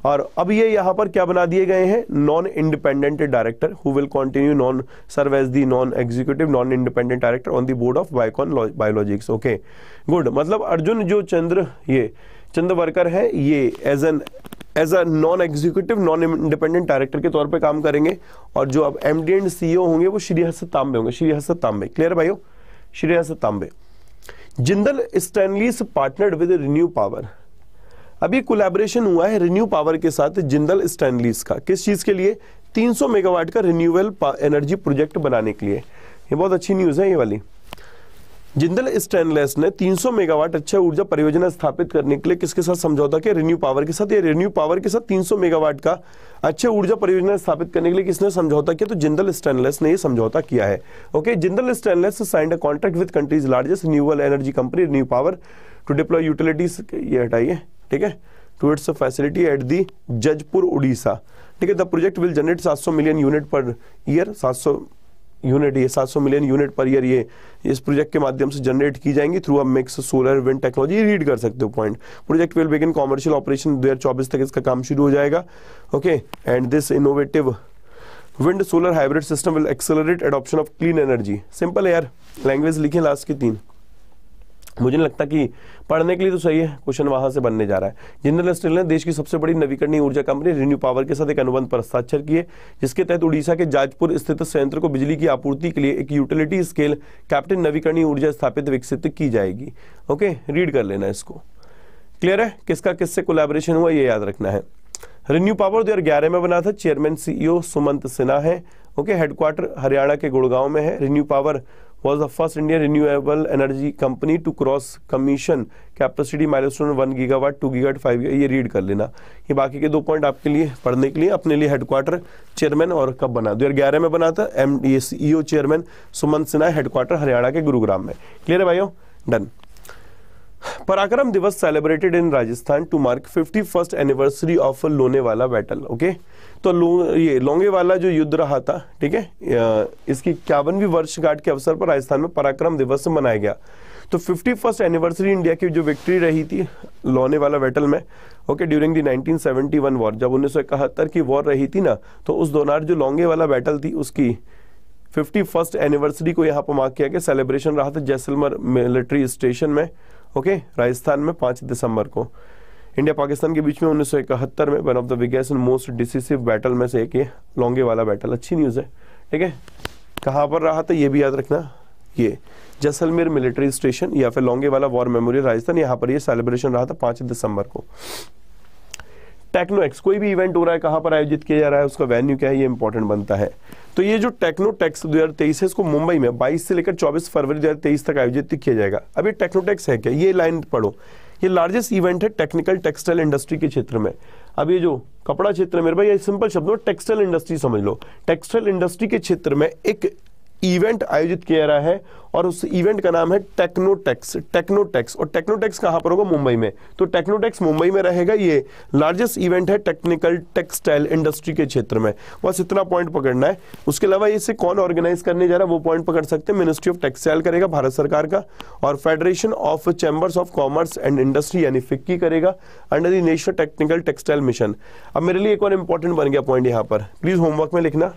और अब ये यहां पर क्या बना दिए गए हैं non independent director who will continue non serve as the non executive non independent director on the board of Biocon Biologics okay good मतलब अर्जुन जो चंद्र ये चंद्र वर्कर है ये as an as a non executive non independent director के तौर पर काम करेंगे और जो अब एम डी एंड ओ होंगे वो श्री हस्त तांबे होंगे श्री हस्त तांबे क्लियर हो Shreehas Tambe Jindal Stainless partnered with ReNew Power अभी कोलैबोरेशन हुआ है रिन्यू पावर के साथ जिंदल स्टैनलीस का किस चीज़ के लिए 300 मेगावाट का रिन्यूएबल एनर्जी प्रोजेक्ट बनाने के लिए ये बहुत अच्छी न्यूज़ है ये वाली जिंदल स्टेनलेस ने 300 मेगावाट अच्छा ऊर्जा परियोजना स्थापित करने के लिए किसके साथ समझौता किया रिन्यू पावर के साथ या रिन्यू पावर के साथ 300 मेगावाट का अक्षय अच्छा ऊर्जा परियोजना स्थापित करने के लिए किसने समझौता किया तो जिंदल स्टेनलेस ने ये समझौता किया है okay Jindal Stainless signed a contract with country's largest renewable energy company ReNew Power to deploy utilities ये हटाइए ठीक है towards the facility at the Jajpur, Odisha. ठीक है the project will generate 700 million unit per year 700 unit ये 700 million unit per year ये इस project के माध्यम से जनरेट की जाएंगी through a mix solar wind technology read कर सकते हो point project will begin commercial operation दो तक इसका काम शुरू हो जाएगा okay and this innovative wind solar hybrid system will accelerate adoption of clean energy simpler language लिखे लास्ट की तीन मुझे नहीं लगता कि पढ़ने के लिए तो सही है क्वेश्चन वहां से बनने जा रहा है जिनरल स्टील ने देश की सबसे बड़ी नवीकरणीय ऊर्जा कंपनी रिन्यू पावर के साथ एक अनुबंध पर हस्ताक्षर किए जिसके तहत उड़ीसा के जाजपुर स्थित संयंत्र को बिजली की आपूर्ति के लिए एक यूटिलिटी स्केल कैप्टन नवीकरणीय ऊर्जा स्थापित विकसित की जाएगी ओके रीड कर लेना इसको क्लियर है किसका किससे कोलेबोरेशन हुआ ये याद रखना है रिन्यू पावर दो में बना था चेयरमैन सीईओ सुमंत सिन्हा है ओके हेडक्वार्टर हरियाणा के गुड़गांव में है ReNew Power was the first Indian renewable energy company to cross commission capacity milestone 1 gigawatt 2 gigawatt gigawatt, ये read कर लेना ये बाकी के दो point आपके लिए पढ़ने के लिए अपने लिए हेडक्वार्टर चेयरमैन और कब बना दो हजार ग्यारह में बना था M CEO chairman Suman Sinha headquarter Haryana के गुरुग्राम में क्लियर है भाइयों done Parakram Diwas celebrated in Rajasthan to mark fifty first anniversary of Longewala battle okay okay? तो ये लोंगे वाला जो युद्ध रहा था ठीक है इसकी इक्यावनवीं वर्षगांठ के अवसर पर राजस्थान में पराक्रम दिवस मनाया गया तो फिफ्टी फर्स्ट एनिवर्सरी इंडिया की जो विक्ट्री रही थी लोने वाला बैटल में ओके ड्यूरिंग दी 1971 वॉर जब उन्नीस की वॉर रही थी ना तो उस दौरान जो लोंगे वाला बैटल थी उसकी फिफ्टी फर्स्ट एनिवर्सरी को यहाँ पर मार्क किया गया सेलिब्रेशन रहा था जैसलमर मिलिट्री स्टेशन में ओके राजस्थान में पाँच दिसंबर को इंडिया पाकिस्तान के बीच में उन्नीस में one of the biggest and most decisive battle में से एक ये लॉन्गे वाला बैटल अच्छी न्यूज़ है ठीक है कहाँ पर रहा था ये भी याद रखना ये जैसलमेर मिलिट्री स्टेशन या फिर लॉन्गे वाला वॉर मेमोरियल राजस्थान यहाँ पर ये सेलिब्रेशन रहा था पाँच दिसंबर को टेक्नो एक्स कोई भी इवेंट हो रहा है कहाँ पर आयोजित किया जा रहा है उसका वेन्यू क्या है ये इंपॉर्टेंट बनता है तो ये जो टेक्नो टैक्स दो है इसको मुंबई में 22 से लेकर 24 फरवरी 2023 तक आयोजित किया जाएगा अभी ये टेक्नो टैक्स है क्या ये लाइन पढ़ो ये लार्जेस्ट इवेंट है टेक्निकल टेक्सटाइल इंडस्ट्री के क्षेत्र में अब ये जो कपड़ा क्षेत्र मेरे भाई ये सिंपल शब्दों टेक्सटाइल इंडस्ट्री समझ लो टेक्सटाइल इंडस्ट्री के क्षेत्र में एक इवेंट आयोजित किया रहा है और उस इवेंट का नाम है टेक्नोटेक्स टेक्नोटेक्स और टेक्नोटेक्स कहां पर होगा मुंबई में तो टेक्नोटेक्स मुंबई में रहेगा ये लार्जेस्ट इवेंट है टेक्निकल टेक्सटाइल इंडस्ट्री के क्षेत्र में बस इतना पॉइंट पकड़ना है उसके अलावा इसे कौन ऑर्गेनाइज करने जा रहा है वो पॉइंट पकड़ सकते हैं मिनिस्ट्री ऑफ टेक्सटाइल करेगा भारत सरकार का और Federation of Chambers of Commerce and Industry यानी फिक्की करेगा under the National Technical Textile Mission अब मेरे लिए एक और इंपॉर्टेंट बन गया पॉइंट यहाँ पर प्लीज़ होमवर्क में लिखना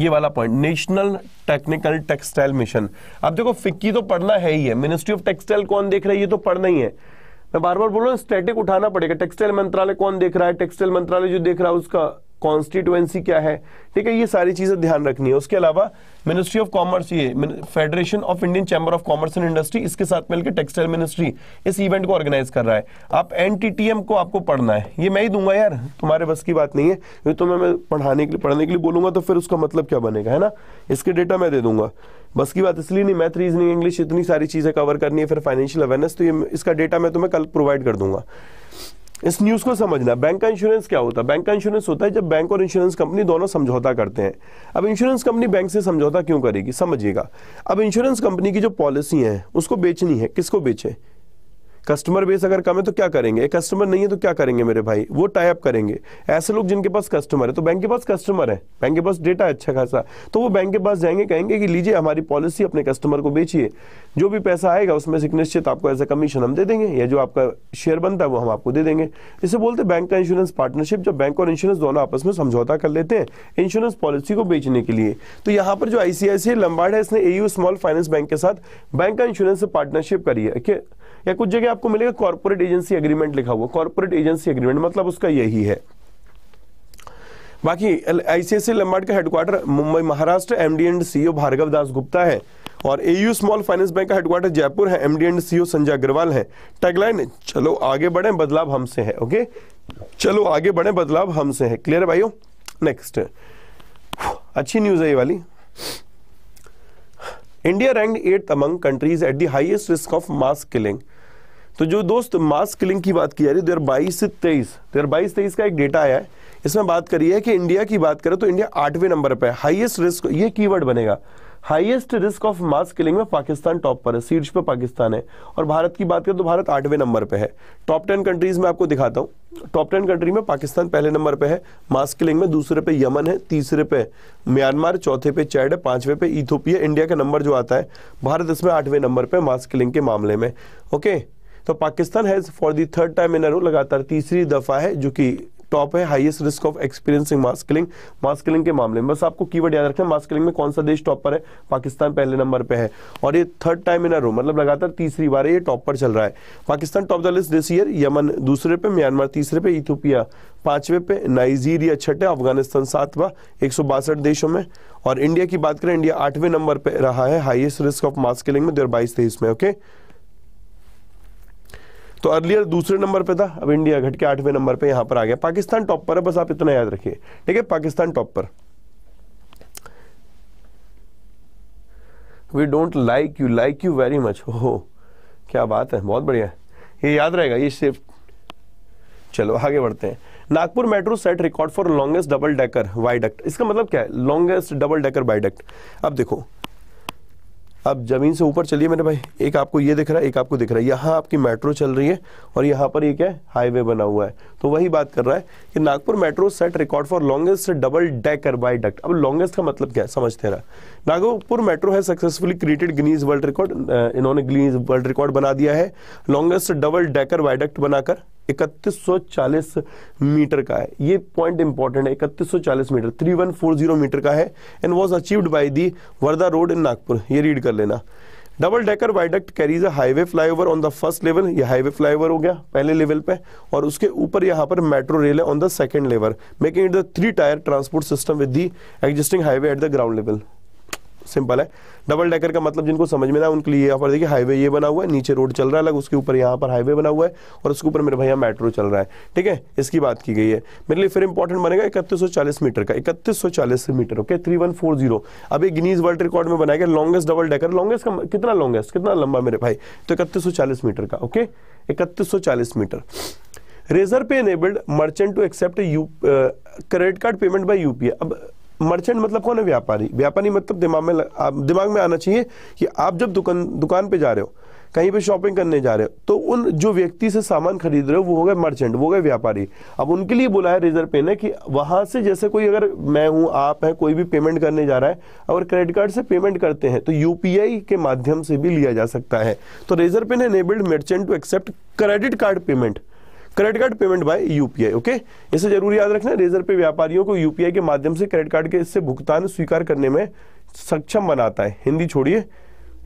ये वाला point National Technical Textile Mission अब देखो फिक्की तो पढ़ना है ही है मिनिस्ट्री ऑफ टेक्सटाइल कौन देख रहा है ये तो पढ़ना ही है मैं बार बार बोल रहा हूँ स्टेटिक उठाना पड़ेगा टेक्सटाइल मंत्रालय कौन देख रहा है टेक्सटाइल मंत्रालय जो देख रहा है उसका कॉन्स्टिट्युएंसी क्या है ठीक है ये सारी चीज़ें ध्यान रखनी है उसके अलावा मिनिस्ट्री ऑफ कॉमर्स ये Federation of Indian Chamber of Commerce and Industry इसके साथ मिलकर टेक्सटाइल मिनिस्ट्री इस इवेंट को ऑर्गेनाइज कर रहा है आप एन को आपको पढ़ना है ये मैं ही दूंगा यार तुम्हारे बस की बात नहीं है ये तो मैं पढ़ाने के लिए पढ़ने के लिए बोलूंगा तो फिर उसका मतलब क्या बनेगा है ना इसके डेटा मैं दे दूंगा बस की बात इसलिए नहीं मैथ रीजनिंग इंग्लिश इतनी सारी चीज़ें कवर करनी है फिर फाइनेंशियल अवेयरनेस तो ये इसका डेटा मैं तुम्हें कल प्रोवाइड कर दूंगा इस न्यूज़ को समझना बैंक का इंश्योरेंस क्या होता है बैंक का इंश्योरेंस होता है जब बैंक और इंश्योरेंस कंपनी दोनों समझौता करते हैं अब इंश्योरेंस कंपनी बैंक से समझौता क्यों करेगी समझिएगा अब इंश्योरेंस कंपनी की जो पॉलिसी है उसको बेचनी है किसको बेचे कस्टमर बेस अगर कम है तो क्या करेंगे कस्टमर नहीं है तो क्या करेंगे मेरे भाई वो टाइप करेंगे ऐसे लोग जिनके पास कस्टमर है तो बैंक के पास कस्टमर है बैंक के पास डेटा अच्छा खासा तो वो बैंक के पास जाएंगे कहेंगे कि लीजिए हमारी पॉलिसी अपने कस्टमर को बेचिए जो भी पैसा आएगा उसमें से निश्चित आपको एज ए कमीशन हम दे देंगे या जो आपका शेयर बनता है वो हम आपको दे देंगे इसे बोलते हैं बैंक का इंश्योरेंस पार्टनरशिप जब बैंक और इंश्योरेंस दोनों आपस में समझौता कर लेते हैं इंश्योरेंस पॉलिसी को बेचने के लिए तो यहाँ पर जो आईसीआईसी लंबाड़ है इसने एयू स्मॉल फाइनेंस बैंक के साथ बैंक का इंश्योरेंस पार्टनरशिप करी है या कुछ जगह आपको मिलेगा कॉर्पोरेट एजेंसी एग्रीमेंट लिखा हुआ कॉर्पोरेट एजेंसी एग्रीमेंट मतलब उसका यही है बाकी आईसीआईसी लंबार्ड का headquarter Mumbai Maharashtra MD and CEO Bhargav Das Gupta है और एयू स्मॉल फाइनेंस बैंक का हेडक्वार्टर जयपुर है MD and CEO Sanjay Agarwal है टैगलाइन चलो आगे बढ़े बदलाव हमसे है ओके चलो आगे बढ़े बदलाव हमसे है क्लियर है भाइयों नेक्स्ट अच्छी न्यूज है ये वाली India rank eight among countries at the highest risk of mass killing तो जो दोस्त मास किलिंग की बात की जा रही है दो हज़ार बाईस से तेईस दो हज़ार बाईस तेईस का एक डेटा आया है इसमें बात करी है कि इंडिया की बात करें तो इंडिया आठवें नंबर पर हाइएस्ट रिस्क ये कीवर्ड बनेगा highest risk of mass killing में पाकिस्तान टॉप पर है शीर्ष पर पाकिस्तान है और भारत की बात करें तो भारत आठवें नंबर पर है टॉप टेन कंट्रीज में आपको दिखाता हूँ टॉप टेन कंट्री में पाकिस्तान पहले नंबर पे है मास किलिंग में दूसरे पे यमन है तीसरे पे म्यांमार चौथे पे चैड है पांचवे पे इथोपिया इंडिया का नंबर जो आता है भारत इसमें आठवें नंबर पर मास किलिंग के मामले में ओके okay? तो Pakistan has for the third time in a row लगातार तीसरी दफ़ा है जो कि टॉप है highest risk of experiencing mass killing mass killing के मामले में बस आपको कीवर्ड याद रखना मास्किलिंग में कौन सा देश टॉप पर है पाकिस्तान पहले नंबर पे है और ये थर्ड टाइम इन अरो मतलब लगातार तीसरी बार ये टॉप पर चल रहा है Pakistan top the list this year Yemen दूसरे पे म्यांमार तीसरे पे इथोपिया पांचवे पे नाइजीरिया छठे अफगानिस्तान सातवा एक देशों में और इंडिया की बात करें इंडिया आठवें नंबर पर रहा है हाइएस्ट रिस्क ऑफ मास्किलिंग में दो हजार में ओके okay? तो अर्लियर दूसरे नंबर पे था अब इंडिया घट के आठवें नंबर पे यहां पर आ गया पाकिस्तान टॉप पर है बस आप इतना याद रखिए ठीक है पाकिस्तान टॉप पर we don't like you like you very much हो क्या बात है बहुत बढ़िया ये याद रहेगा ये सिर्फ चलो आगे बढ़ते हैं Nagpur metro set record for longest double decker viaduct इसका मतलब क्या है लॉन्गेस्ट डबल डेकर वाइडक्ट अब देखो अब ज़मीन से ऊपर चलिए मेरे भाई एक आपको ये दिख रहा है एक आपको दिख रहा है यहाँ आपकी मेट्रो चल रही है और यहाँ पर एक है हाईवे बना हुआ है तो वही बात कर रहा है कि Nagpur metro set record for longest double decker viaduct अब लॉन्गेस्ट का मतलब क्या है समझते रहा नागपुर मेट्रो है successfully created Guinness World Record इन्होंने गिनीज वर्ल्ड रिकॉर्ड बना दिया है लॉन्गेस्ट डबल डेकर वाइडक्ट बनाकर 3140 मीटर का है ये पॉइंट इंपॉर्टेंट है 3140 मीटर 3140 मीटर का है and was achieved by the Wardha road in Nagpur ये रीड कर लेना double decker viaduct carries a highway flyover on the first level ये हाईवे फ्लाईओवर हो गया पहले लेवल पे और उसके ऊपर यहाँ पर मेट्रो रेल है on the second level making it the three tier transport system with the existing highway at the ground level simple है डबल डेकर का मतलब जिनको समझ में ना उनके लिए यहाँ पर देखिए हाईवे ये बना हुआ है नीचे रोड चल रहा है अलग उसके ऊपर यहाँ पर हाईवे बना हुआ है और उसके ऊपर मेरे भैया मेट्रो चल रहा है ठीक है इसकी बात की गई है मेरे लिए फिर इंपॉर्टेंट बनेगा इकतीस मीटर का इकतीस मीटर ओके थ्री अब ये गिनीज वर्ल्ड रिकॉर्ड में बनाया गया लॉन्गेस्ट डबल डेकर लॉन्गेस्ट का कितना लॉन्गेस्ट कितना लंबा मेरे भाई तो इकतीस मीटर का ओके इकतीस metre Razorpay enabled merchant to accept credit card payment by UPI अब मर्चेंट मतलब कौन है व्यापारी व्यापारी मतलब दिमाग में आप, दिमाग में आना चाहिए कि आप जब दुकान दुकान पे जा रहे हो कहीं पे शॉपिंग करने जा रहे हो तो उन जो व्यक्ति से सामान खरीद रहे हो वो हो गए मर्चेंट वो गए व्यापारी अब उनके लिए बोला है रिजर्व पे ने कि वहां से जैसे कोई अगर मैं हूं आप है कोई भी पेमेंट करने जा रहा है अगर क्रेडिट कार्ड से पेमेंट करते हैं तो यूपीआई के माध्यम से भी लिया जा सकता है तो रिजर्व पे ने enabled merchant to accept credit card payment credit card payment by UPI okay इसे जरूर याद रखना रेजर पे व्यापारियों को यूपीआई के माध्यम से क्रेडिट कार्ड के इससे भुगतान स्वीकार करने में सक्षम बनाता है हिंदी छोड़िए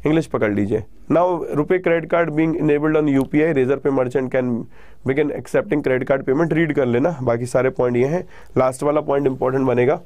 इंग्लिश पकड़ लीजिए now RuPay credit card being enabled on UPI Razorpay merchant can begin accepting credit card payment read कर लेना बाकी सारे पॉइंट ये हैं लास्ट वाला पॉइंट इंपॉर्टेंट बनेगा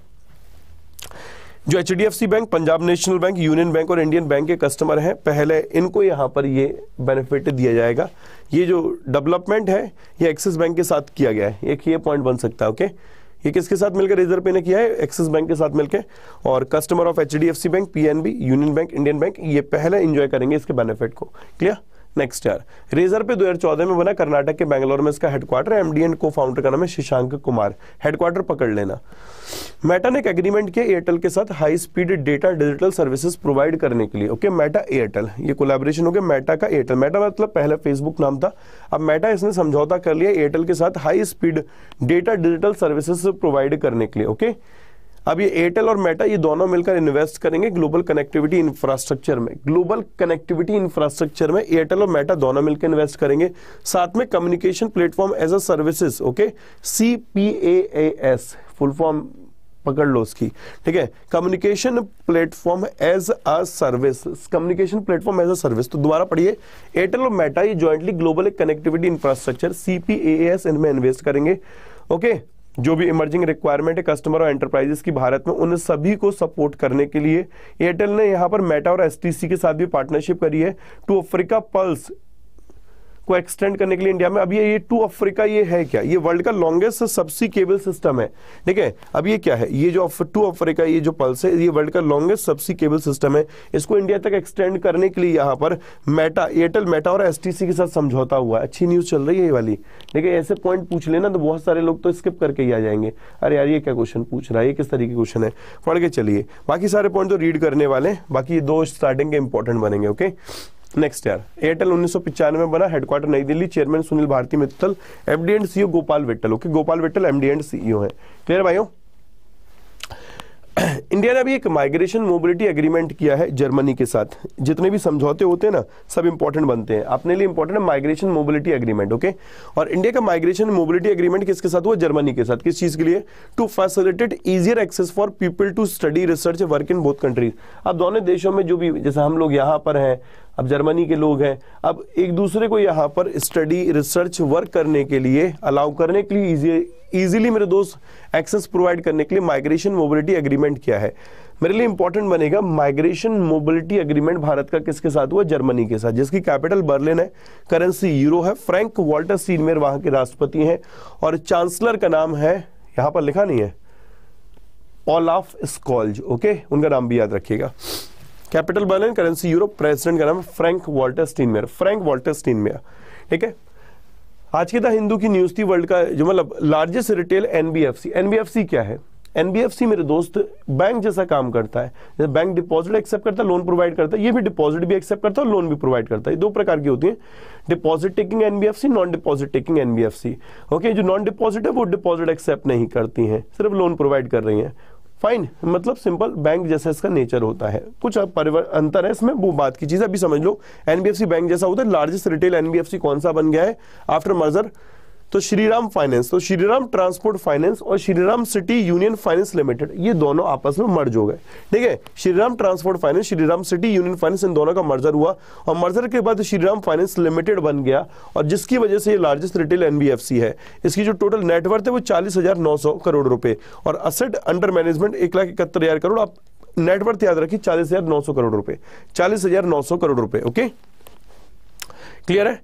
जो H bank Punjab National Bank Union Bank और इंडियन बैंक के कस्टमर हैं पहले इनको यहाँ पर ये बेनिफिट दिया जाएगा ये जो डेवलपमेंट है ये एक्सिस बैंक के साथ किया गया है एक ये पॉइंट बन सकता है ओके ये किसके साथ मिलकर रिजर्व पे ने किया है एक्सिस बैंक के साथ मिलकर और customer of H bank P Union Bank Indian Bank ये पहले इंजॉय करेंगे इसके बेनिफिट को क्लियर नेक्स्ट ईयर रेजर पे 2014 में बना कर्नाटक के बैंगलोर में इसका headquarter MD and co founder का नाम है शशांक कुमार हेडक्वार्टर पकड़ लेना मेटा ने एक एग्रीमेंट किया एयरटेल के साथ high speed data digital services provide करने के लिए ओके मेटा एयरटेल ये कोलेबोरेशन हो गया मेटा का एयरटेल मेटा मतलब पहले फेसबुक नाम था अब मेटा इसने समझौता कर लिया एयरटेल के साथ high speed data digital services provide करने के लिए ओके okay? अब ये एयरटेल और मेटा ये दोनों मिलकर इन्वेस्ट करेंगे ग्लोबल कनेक्टिविटी इंफ्रास्ट्रक्चर में ग्लोबल कनेक्टिविटी इंफ्रास्ट्रक्चर में एयरटेल और मेटा दोनों मिलकर इन्वेस्ट करेंगे साथ में communication platform as a services okay C P A S full form पकड़ लो उसकी ठीक है communication platform as a service communication platform as a service तो दोबारा पढ़िए एयरटेल और मेटा ये jointly global connectivity infrastructure CPaaS इनमें इन्वेस्ट करेंगे ओके okay? जो भी इमर्जिंग रिक्वायरमेंट है कस्टमर और एंटरप्राइजेस की भारत में उन सभी को सपोर्ट करने के लिए एयरटेल ने यहाँ पर मेटा और एसटीसी के साथ भी पार्टनरशिप करी है टू अफ्रीका पल्स को एक्सटेंड करने के लिए इंडिया में अब ये ये टू अफ्रीका ये है क्या ये वर्ल्ड का लॉन्गेस्ट सबसी केबल सिस्टम है ठीक है अब ये क्या है ये जो टू अफ्रीका ये जो पल्स है ये वर्ल्ड का लॉन्गेस्ट सबसी केबल सिस्टम है इसको इंडिया तक एक्सटेंड करने के लिए यहाँ पर मेटा एयरटेल मेटा और एस के साथ समझौता हुआ है अच्छी न्यूज़ चल रही है ये वाली ठीक है ऐसे पॉइंट पूछ लेना तो बहुत सारे लोग तो स्किप करके ही आ जाएंगे अरे यार ये क्या क्वेश्चन पूछ रहा है ये किस तरीके क्वेश्चन है पढ़ के चलिए बाकी सारे पॉइंट तो रीड करने वाले बाकी ये दो स्टार्टिंग के इंपॉर्टेंट बनेंगे ओके नेक्स्ट ईयर एयरटेल उन्नीस में बना headquarter New Delhi chairman Sunil Bharti Mittal MD and CEO Gopal Vittal okay Gopal Vittal MD and CEO है क्लियर भाई इंडिया ने अभी एक माइग्रेशन मोबिलिटी एग्रीमेंट किया है जर्मनी के साथ जितने भी समझौते होते हैं ना सब इंपॉर्टेंट बनते हैं अपने लिए इंपॉर्टेंट है माइग्रेशन मोबिलिटी एग्रीमेंट ओके और इंडिया का माइग्रेशन मोबिलिटी एग्रीमेंट किसके साथ हुआ जर्मनी के साथ किस चीज के लिए to facilitate easier access for people to study research work in both countries अब दोनों देशों में जो भी जैसे हम लोग यहाँ पर हैं अब जर्मनी के लोग हैं अब एक दूसरे को यहाँ पर स्टडी रिसर्च वर्क करने के लिए अलाउ करने के लिए इजीली मेरे दोस्त एक्सेस प्रोवाइड करने के लिए माइग्रेशन मोबिलिटी एग्रीमेंट क्या है मेरे लिए इंपॉर्टेंट बनेगा माइग्रेशन मोबिलिटी एग्रीमेंट भारत का किसके साथ हुआ जर्मनी के साथ जिसकी कैपिटल बर्लिन है करेंसी यूरो है फ्रैंक वॉल्टर सीनमेर वहां के राष्ट्रपति हैं और चांसलर का नाम है यहां पर लिखा नहीं है ऑल ऑफ स्कॉल्ज ओके उनका नाम भी याद रखिएगा capital Berlin currency Europe president का नाम Frank Walter Steinmeier Frank Walter Steinmeier ठीक है आज की द हिंदू की न्यूज थी वर्ल्ड का जो मतलब लार्जेस्ट रिटेल एनबीएफसी एनबीएफसी क्या है एनबीएफसी मेरे दोस्त बैंक जैसा काम करता है जैसे बैंक डिपॉजिट एक्सेप्ट करता है लोन प्रोवाइड करता है ये भी डिपॉजिट भी एक्सेप्ट करता है लोन भी प्रोवाइड करता है दो प्रकार की होती है deposit taking NBFC non deposit taking NBFC okay जो नॉन डिपॉजिट है वो डिपॉजिट एक्सेप्ट नहीं करती है सिर्फ लोन प्रोवाइड कर रही है फाइन मतलब सिंपल बैंक जैसा इसका नेचर होता है कुछ अंतर है इसमें वो बात की चीज अभी समझ लो एनबीएफसी बैंक जैसा होता है लार्जेस्ट रिटेल एनबीएफसी कौन सा बन गया है आफ्टर मर्जर तो श्रीराम फाइनेंस तो श्रीराम ट्रांसपोर्ट फाइनेंस और Shriram City Union Finance Limited ये दोनों आपस में मर्ज हो गए ठीक है Shriram Transport Finance Shriram City Union Finance इन दोनों का मर्जर हुआ और मर्जर के बाद श्रीराम फाइनेंस लिमिटेड बन गया और जिसकी वजह से ये लार्जेस्ट रिटेल एनबीएफसी है इसकी जो टोटल नेटवर्थ है वो चालीस करोड़ रुपए और असेट अंडर मैनेजमेंट एक लाख इकहत्तर हजार करोड़ आप नेटवर्थ याद रखिए चालीस हजार नौ सौ करोड़ रुपए चालीस हजार नौ सौ करोड़ रुपए ओके क्लियर है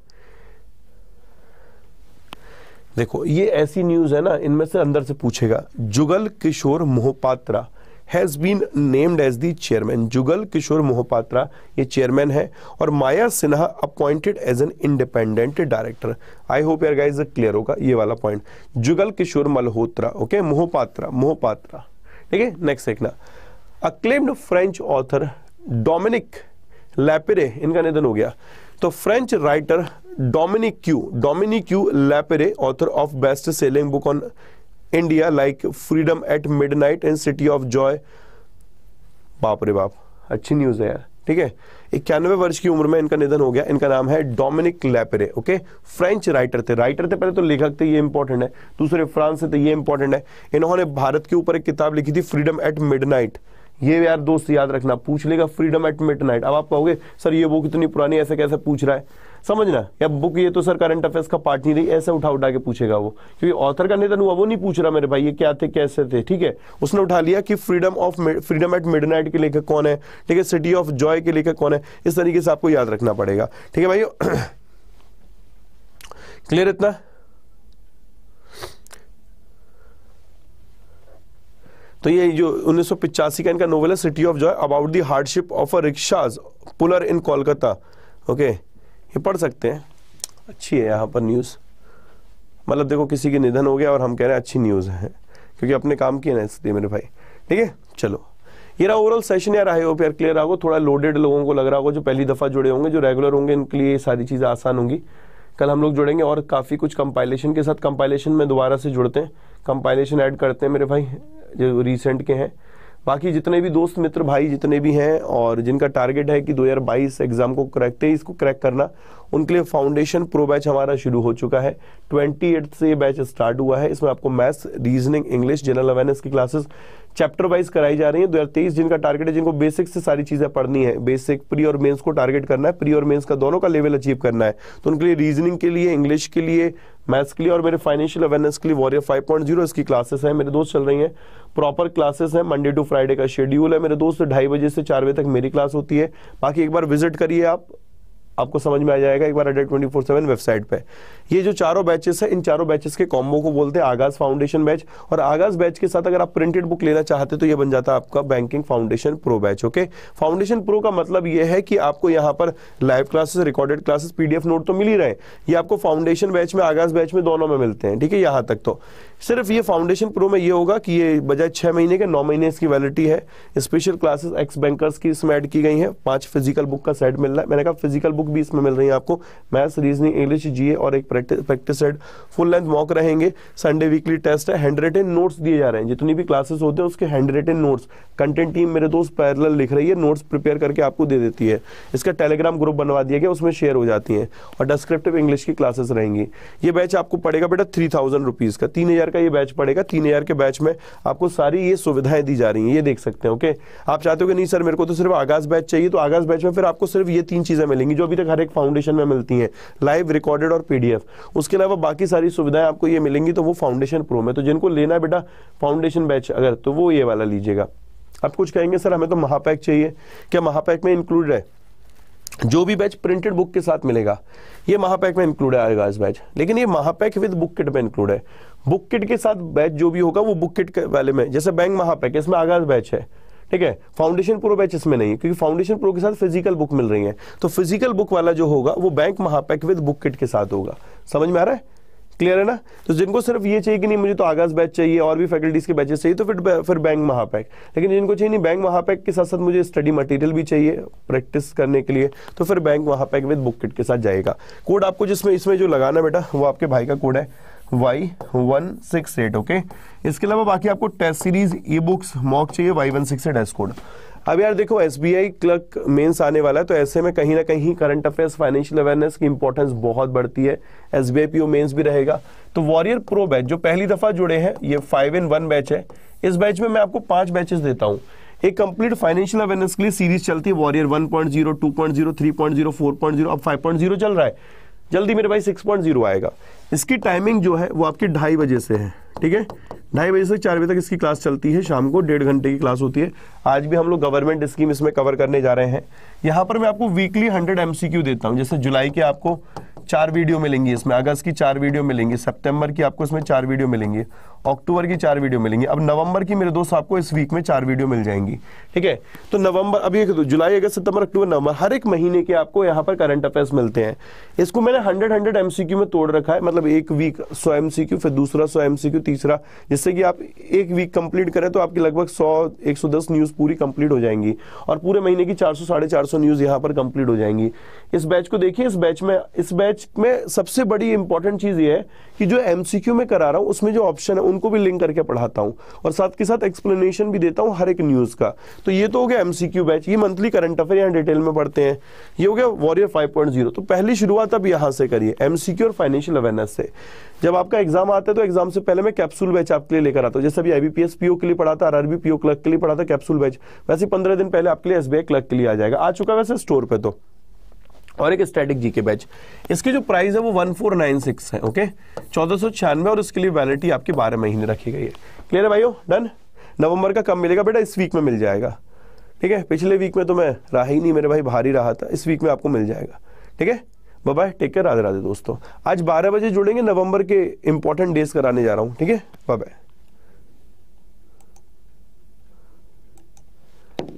देखो ये ऐसी न्यूज़ है ना इनमें से अंदर से पूछेगा Jugal Kishore Mohapatra has been named as the chairman Jugal Kishore Mohapatra ये चेयरमैन है और Maya Sinha appointed as an independent director I hope you guys clear होगा ये वाला पॉइंट जुगल किशोर मल्होत्रा ओके मोहपात्रा मोहपात्रा ठीक है नेक्स्ट देखना acclaimed French author Dominique Lapierre इनका निधन हो गया तो फ्रेंच राइटर क्यू डोमिनिक क्यू Lapierre author of best selling book on India like freedom at midnight and city of joy बाप रे बाप अच्छी न्यूज़ है यार ठीक है इक्यानवे वर्ष की उम्र में इनका निधन हो गया इनका नाम है Dominique Lapierre okay French writer थे राइटर थे पहले तो लेखक थे ये इंपॉर्टेंट है दूसरे फ्रांस से थे ये इंपॉर्टेंट है इन्होंने भारत के ऊपर एक किताब लिखी थी फ्रीडम एट नाइट ये यार दोस्त याद रखना पूछ लेगा फ्रीडम एट नाइट अब आप कहोगे सर ये बुक इतनी पुरानी ऐसे कैसे पूछ रहा है समझना या बुक ये तो सर करंट अफेयर्स का पार्ट नहीं रही ऐसे उठा उठा के पूछेगा वो क्योंकि ऑथर का निधन हुआ वो नहीं पूछ रहा मेरे भाई ये क्या थे कैसे थे ठीक है उसने उठा लिया कि freedom of freedom at midnight के लेखक कौन है ठीक है सिटी ऑफ जॉय के लेखक कौन है इस तरीके से आपको याद रखना पड़ेगा ठीक है भाई क्लियर इतना तो ये जो उन्नीस का इनका नोवेल है city of joy about the hardship of a rickshaw's puller in Kolkata okay okay. ये पढ़ सकते हैं अच्छी है यहाँ पर न्यूज़ मतलब देखो किसी के निधन हो गया और हम कह रहे हैं अच्छी न्यूज़ है क्योंकि अपने काम की ना स्थिति मेरे भाई ठीक है चलो ये रहा ओवरऑल सेशन यार आई होप यार क्लियर आगो थोड़ा लोडेड लोगों को लग रहा होगा जो पहली दफ़ा जुड़े होंगे जो रेगुलर होंगे इनके लिए सारी चीज़ें आसान होंगी कल हम लोग जुड़ेंगे और काफ़ी कुछ कंपाइलेशन के साथ कंपाइलेशन में दोबारा से जुड़ते हैं कंपाइलेशन ऐड करते हैं मेरे भाई जो रिसेंट के हैं बाकी जितने भी दोस्त मित्र भाई जितने भी हैं और जिनका टारगेट है कि 2022 एग्ज़ाम को क्रैक तेईस को क्रैक करना उनके लिए फाउंडेशन प्रो बैच हमारा शुरू हो चुका है ट्वेंटी से ये बैच स्टार्ट हुआ है इसमें आपको maths reasoning English general awareness की क्लासेस चैप्टर वाइज कराई जा रही है 2023 जिनका टारगेट है जिनको बेसिक से सारी चीज़ें पढ़नी है बेसिक प्री और मेंस को टारगेट करना है प्री और मेंस का दोनों का लेवल अचीव करना है तो उनके लिए रीजनिंग के लिए इंग्लिश के लिए मैथ्स के लिए और मेरे फाइनेंशियल अवेयरनेस के लिए वॉरियर फाइव पॉइंट जीरो इसकी क्लासेस है मेरे दोस्त चल रही है प्रॉपर क्लासेस है मंडे टू फ्राइडे का शेड्यूल है मेरे दोस्त ढाई बजे से चार बजे तक मेरी क्लास होती है बाकी एक बार विजिट करिए आप आपको समझ में आ जाएगा एक बार अड्डा ट्वेंटी फोर सेवन वेबसाइट पे ये जो चारों बैचेस है इन चारों बैचेस के कॉम्बो को बोलते हैं आगाज फाउंडेशन बैच और आगाज बैच के साथ अगर आप प्रिंटेड बुक लेना चाहते तो ये बन जाता है आपका banking foundation pro batch okay foundation pro का मतलब ये है कि आपको यहाँ पर live classes recorded classes PDF note तो मिल ही रहे ये आपको फाउंडेशन बैच में आगाज बैच में दोनों में मिलते हैं ठीक है यहाँ तक तो सिर्फ ये फाउंडेशन प्रो में ये होगा कि ये बजाय छः महीने के नौ महीने इसकी वैलिडिटी है स्पेशल क्लासेस एक्स बैंकर्स की इसमें ऐड की गई हैं पांच फिजिकल बुक का सेट मिल रहा है मैंने कहा फिजिकल बुक भी इसमें मिल रही है आपको मैथ्स रीजनिंग इंग्लिश जीए और एक practice set full length mock रहेंगे संडे वीकली टेस्ट है हैंड रिटेन नोट्स दिए जा रहे हैं जितनी भी क्लासेस होते हैं उसके handwritten notes content team मेरे दोस्त पैरल लिख रही है नोट्स प्रिपेयर करके आपको दे देती है इसका टेलीग्राम ग्रुप बनवा दिया गया उसमें शेयर हो जाती है और डिस्क्रिप्टिव इंग्लिश की क्लासेस रहेंगी ये बैच आपको पड़ेगा बेटा थ्री थाउजेंड रुपीज़ का तीन हज़ार का ये बैच पड़ेगा तीन हज़ार के बैच में आपको सारी ये सुविधाएं दी जा रही हैं ये देख सकते हैं ओके आप चाहते हो कि नहीं सर मेरे को तो सिर्फ आगाज बैच चाहिए तो आगाज बैच में फिर आपको सिर्फ ये तीन चीज़ें मिलेंगी जो अभी तक हर एक फाउंडेशन में मिलती हैं लाइव रिकॉर्डेड और पीडीएफ उसके अलावा बाकी सारी सुविधाएं आपको ये मिलेंगी तो वो फाउंडेशन प्रो में तो जिनको लेना है बेटा फाउंडेशन बैच अगर तो वो ये वाला लीजिएगा आप कुछ कहेंगे सर हमें तो महापैक चाहिए क्या महापैक में इंक्लूड है जो भी बैच प्रिंटेड बुक के साथ मिलेगा ये महापैक में इंक्लूड है आएगा इस बैच लेकिन ये महापैक विद बुक किट में इंक्लूड है बुक किट के साथ बैच जो भी होगा वो बुक किट वाले में जैसे बैंक महापैक इसमें आगाज बैच है ठीक है फाउंडेशन प्रो बैच इसमें नहीं क्योंकि फाउंडेशन प्रो के साथ फिजिकल बुक मिल रही है तो फिजिकल बुक वाला जो होगा वो बैंक महापैक विद बुक किट के साथ होगा समझ में आ रहा है क्लियर है ना तो जिनको सिर्फ ये चाहिए कि नहीं मुझे तो आगाज बैच चाहिए और भी फैकल्टीज के बैचेस चाहिए तो फिर फिर बैंक महापैक लेकिन जिनको चाहिए नहीं बैंक महापैक के साथ साथ मुझे स्टडी मटेरियल भी चाहिए प्रैक्टिस करने के लिए तो फिर बैंक महापैक विद बुक किट के साथ जाएगा कोड आपको जिसमें इसमें जो लगाना बेटा वो आपके भाई का कोड है Y one six eight okay इसके अलावा बाकी आपको test series e books mock चाहिए Y one six eight S code अब यार देखो S B I clerk mains आने वाला है तो ऐसे में कहीं ना कहीं करंट अफेयर्स फाइनेंशियल अवेयरनेस की इंपॉर्टेंस बहुत बढ़ती है S B I P O mains भी रहेगा तो वॉरियर प्रो बैच जो पहली दफ़ा जुड़े हैं ये फाइव इन वन बैच है इस बैच में मैं आपको पांच बैचेस देता हूँ एक कंप्लीट फाइनेंशियल अवेयरनेस के लिए सीरीज चलती है warrior one point point point zero zero two three zero four point zero अब फाइव पॉइंट जीरो चल रहा है जल्दी मेरे भाई सिक्स पॉइंट जीरो आएगा इसकी टाइमिंग जो है वो आपकी ढाई बजे से है ठीक है ढाई बजे से चार बजे तक इसकी क्लास चलती है शाम को डेढ़ घंटे की क्लास होती है आज भी हम लोग गवर्नमेंट स्कीम इसमें कवर करने जा रहे हैं यहाँ पर मैं आपको वीकली हंड्रेड एम देता हूँ जैसे जुलाई के आपको चार वीडियो मिलेंगी इसमें अगस्त की चार वीडियो मिलेंगी सितंबर की आपको इसमें चार वीडियो मिलेंगी अक्टूबर की चार वीडियो मिलेंगी अब नवंबर की मेरे दोस्त आपको इस वीक में चार वीडियो मिल जाएंगी ठीक है तो नवंबर अभी जुलाई अगस्त सितंबर अक्टूबर नवंबर हर एक महीने के आपको यहाँ पर करंट अफेयर्स मिलते हैं इसको मैंने हंड्रेड हंड्रेड एमसीक्यू में तोड़ रखा है मतलब एक वीक सो एम फिर दूसरा सो एम तीसरा जिससे कि आप एक वीक कंप्लीट करें तो आपकी लगभग सौ एक न्यूज़ पूरी कंप्लीट हो जाएंगी और पूरे महीने की चार सौ चार सौ न्यूज़ यहाँ पर कंप्लीट हो जाएंगी इस बैच को देखिए इस बैच में इस बैच में सबसे बड़ी इंपॉर्टेंट चीज़ ये है कि जो एमसीक्यू में करा रहा हूँ उसमें जो ऑप्शन है उनको भी लिंक करके पढ़ाता हूँ और साथ के साथ एक्सप्लेनेशन भी देता हूँ हर एक न्यूज़ का तो ये तो हो गया एमसीक्यू बैच ये मंथली करंट अफेयर यहाँ डिटेल में पढ़ते हैं ये हो गया वॉरियर 5.0 तो पहली शुरुआत अब यहाँ से करिए एमसीक्यू और फाइनेंशियल अवेयरनेस से जब आपका एग्जाम आता है तो एग्जाम से पहले मैं कैप्सूल बैच आपके लिए लेकर आता हूँ जैसे अभी आईबीपीएस पीओ के लिए पढ़ाता आर आरबी पीओ क्लर्क के लिए पढ़ाता कैप्सूल बैच वैसे पंद्रह दिन पहले आपके लिए एसबीआई क्लर्क के लिए आ जाएगा आ चुका वैसे स्टोर पर तो और एक स्टैटिक जी के बैच इसके जो प्राइस है वो one four nine six okay ओके चौदह सौ छियानवे और इसके लिए वैलिडिटी आपकी बारह महीने रखी गई है क्लियर है भाइयों डन नवंबर का कब मिलेगा बेटा इस वीक में मिल जाएगा ठीक है पिछले वीक में तो मैं रहा ही नहीं मेरे भाई बाहर ही रहा था इस वीक में आपको मिल जाएगा ठीक है bye take care Radhe Radhe दोस्तों आज बारह बजे जुड़ेंगे नवंबर के इंपॉर्टेंट डेज कराने जा रहा हूँ ठीक है बाय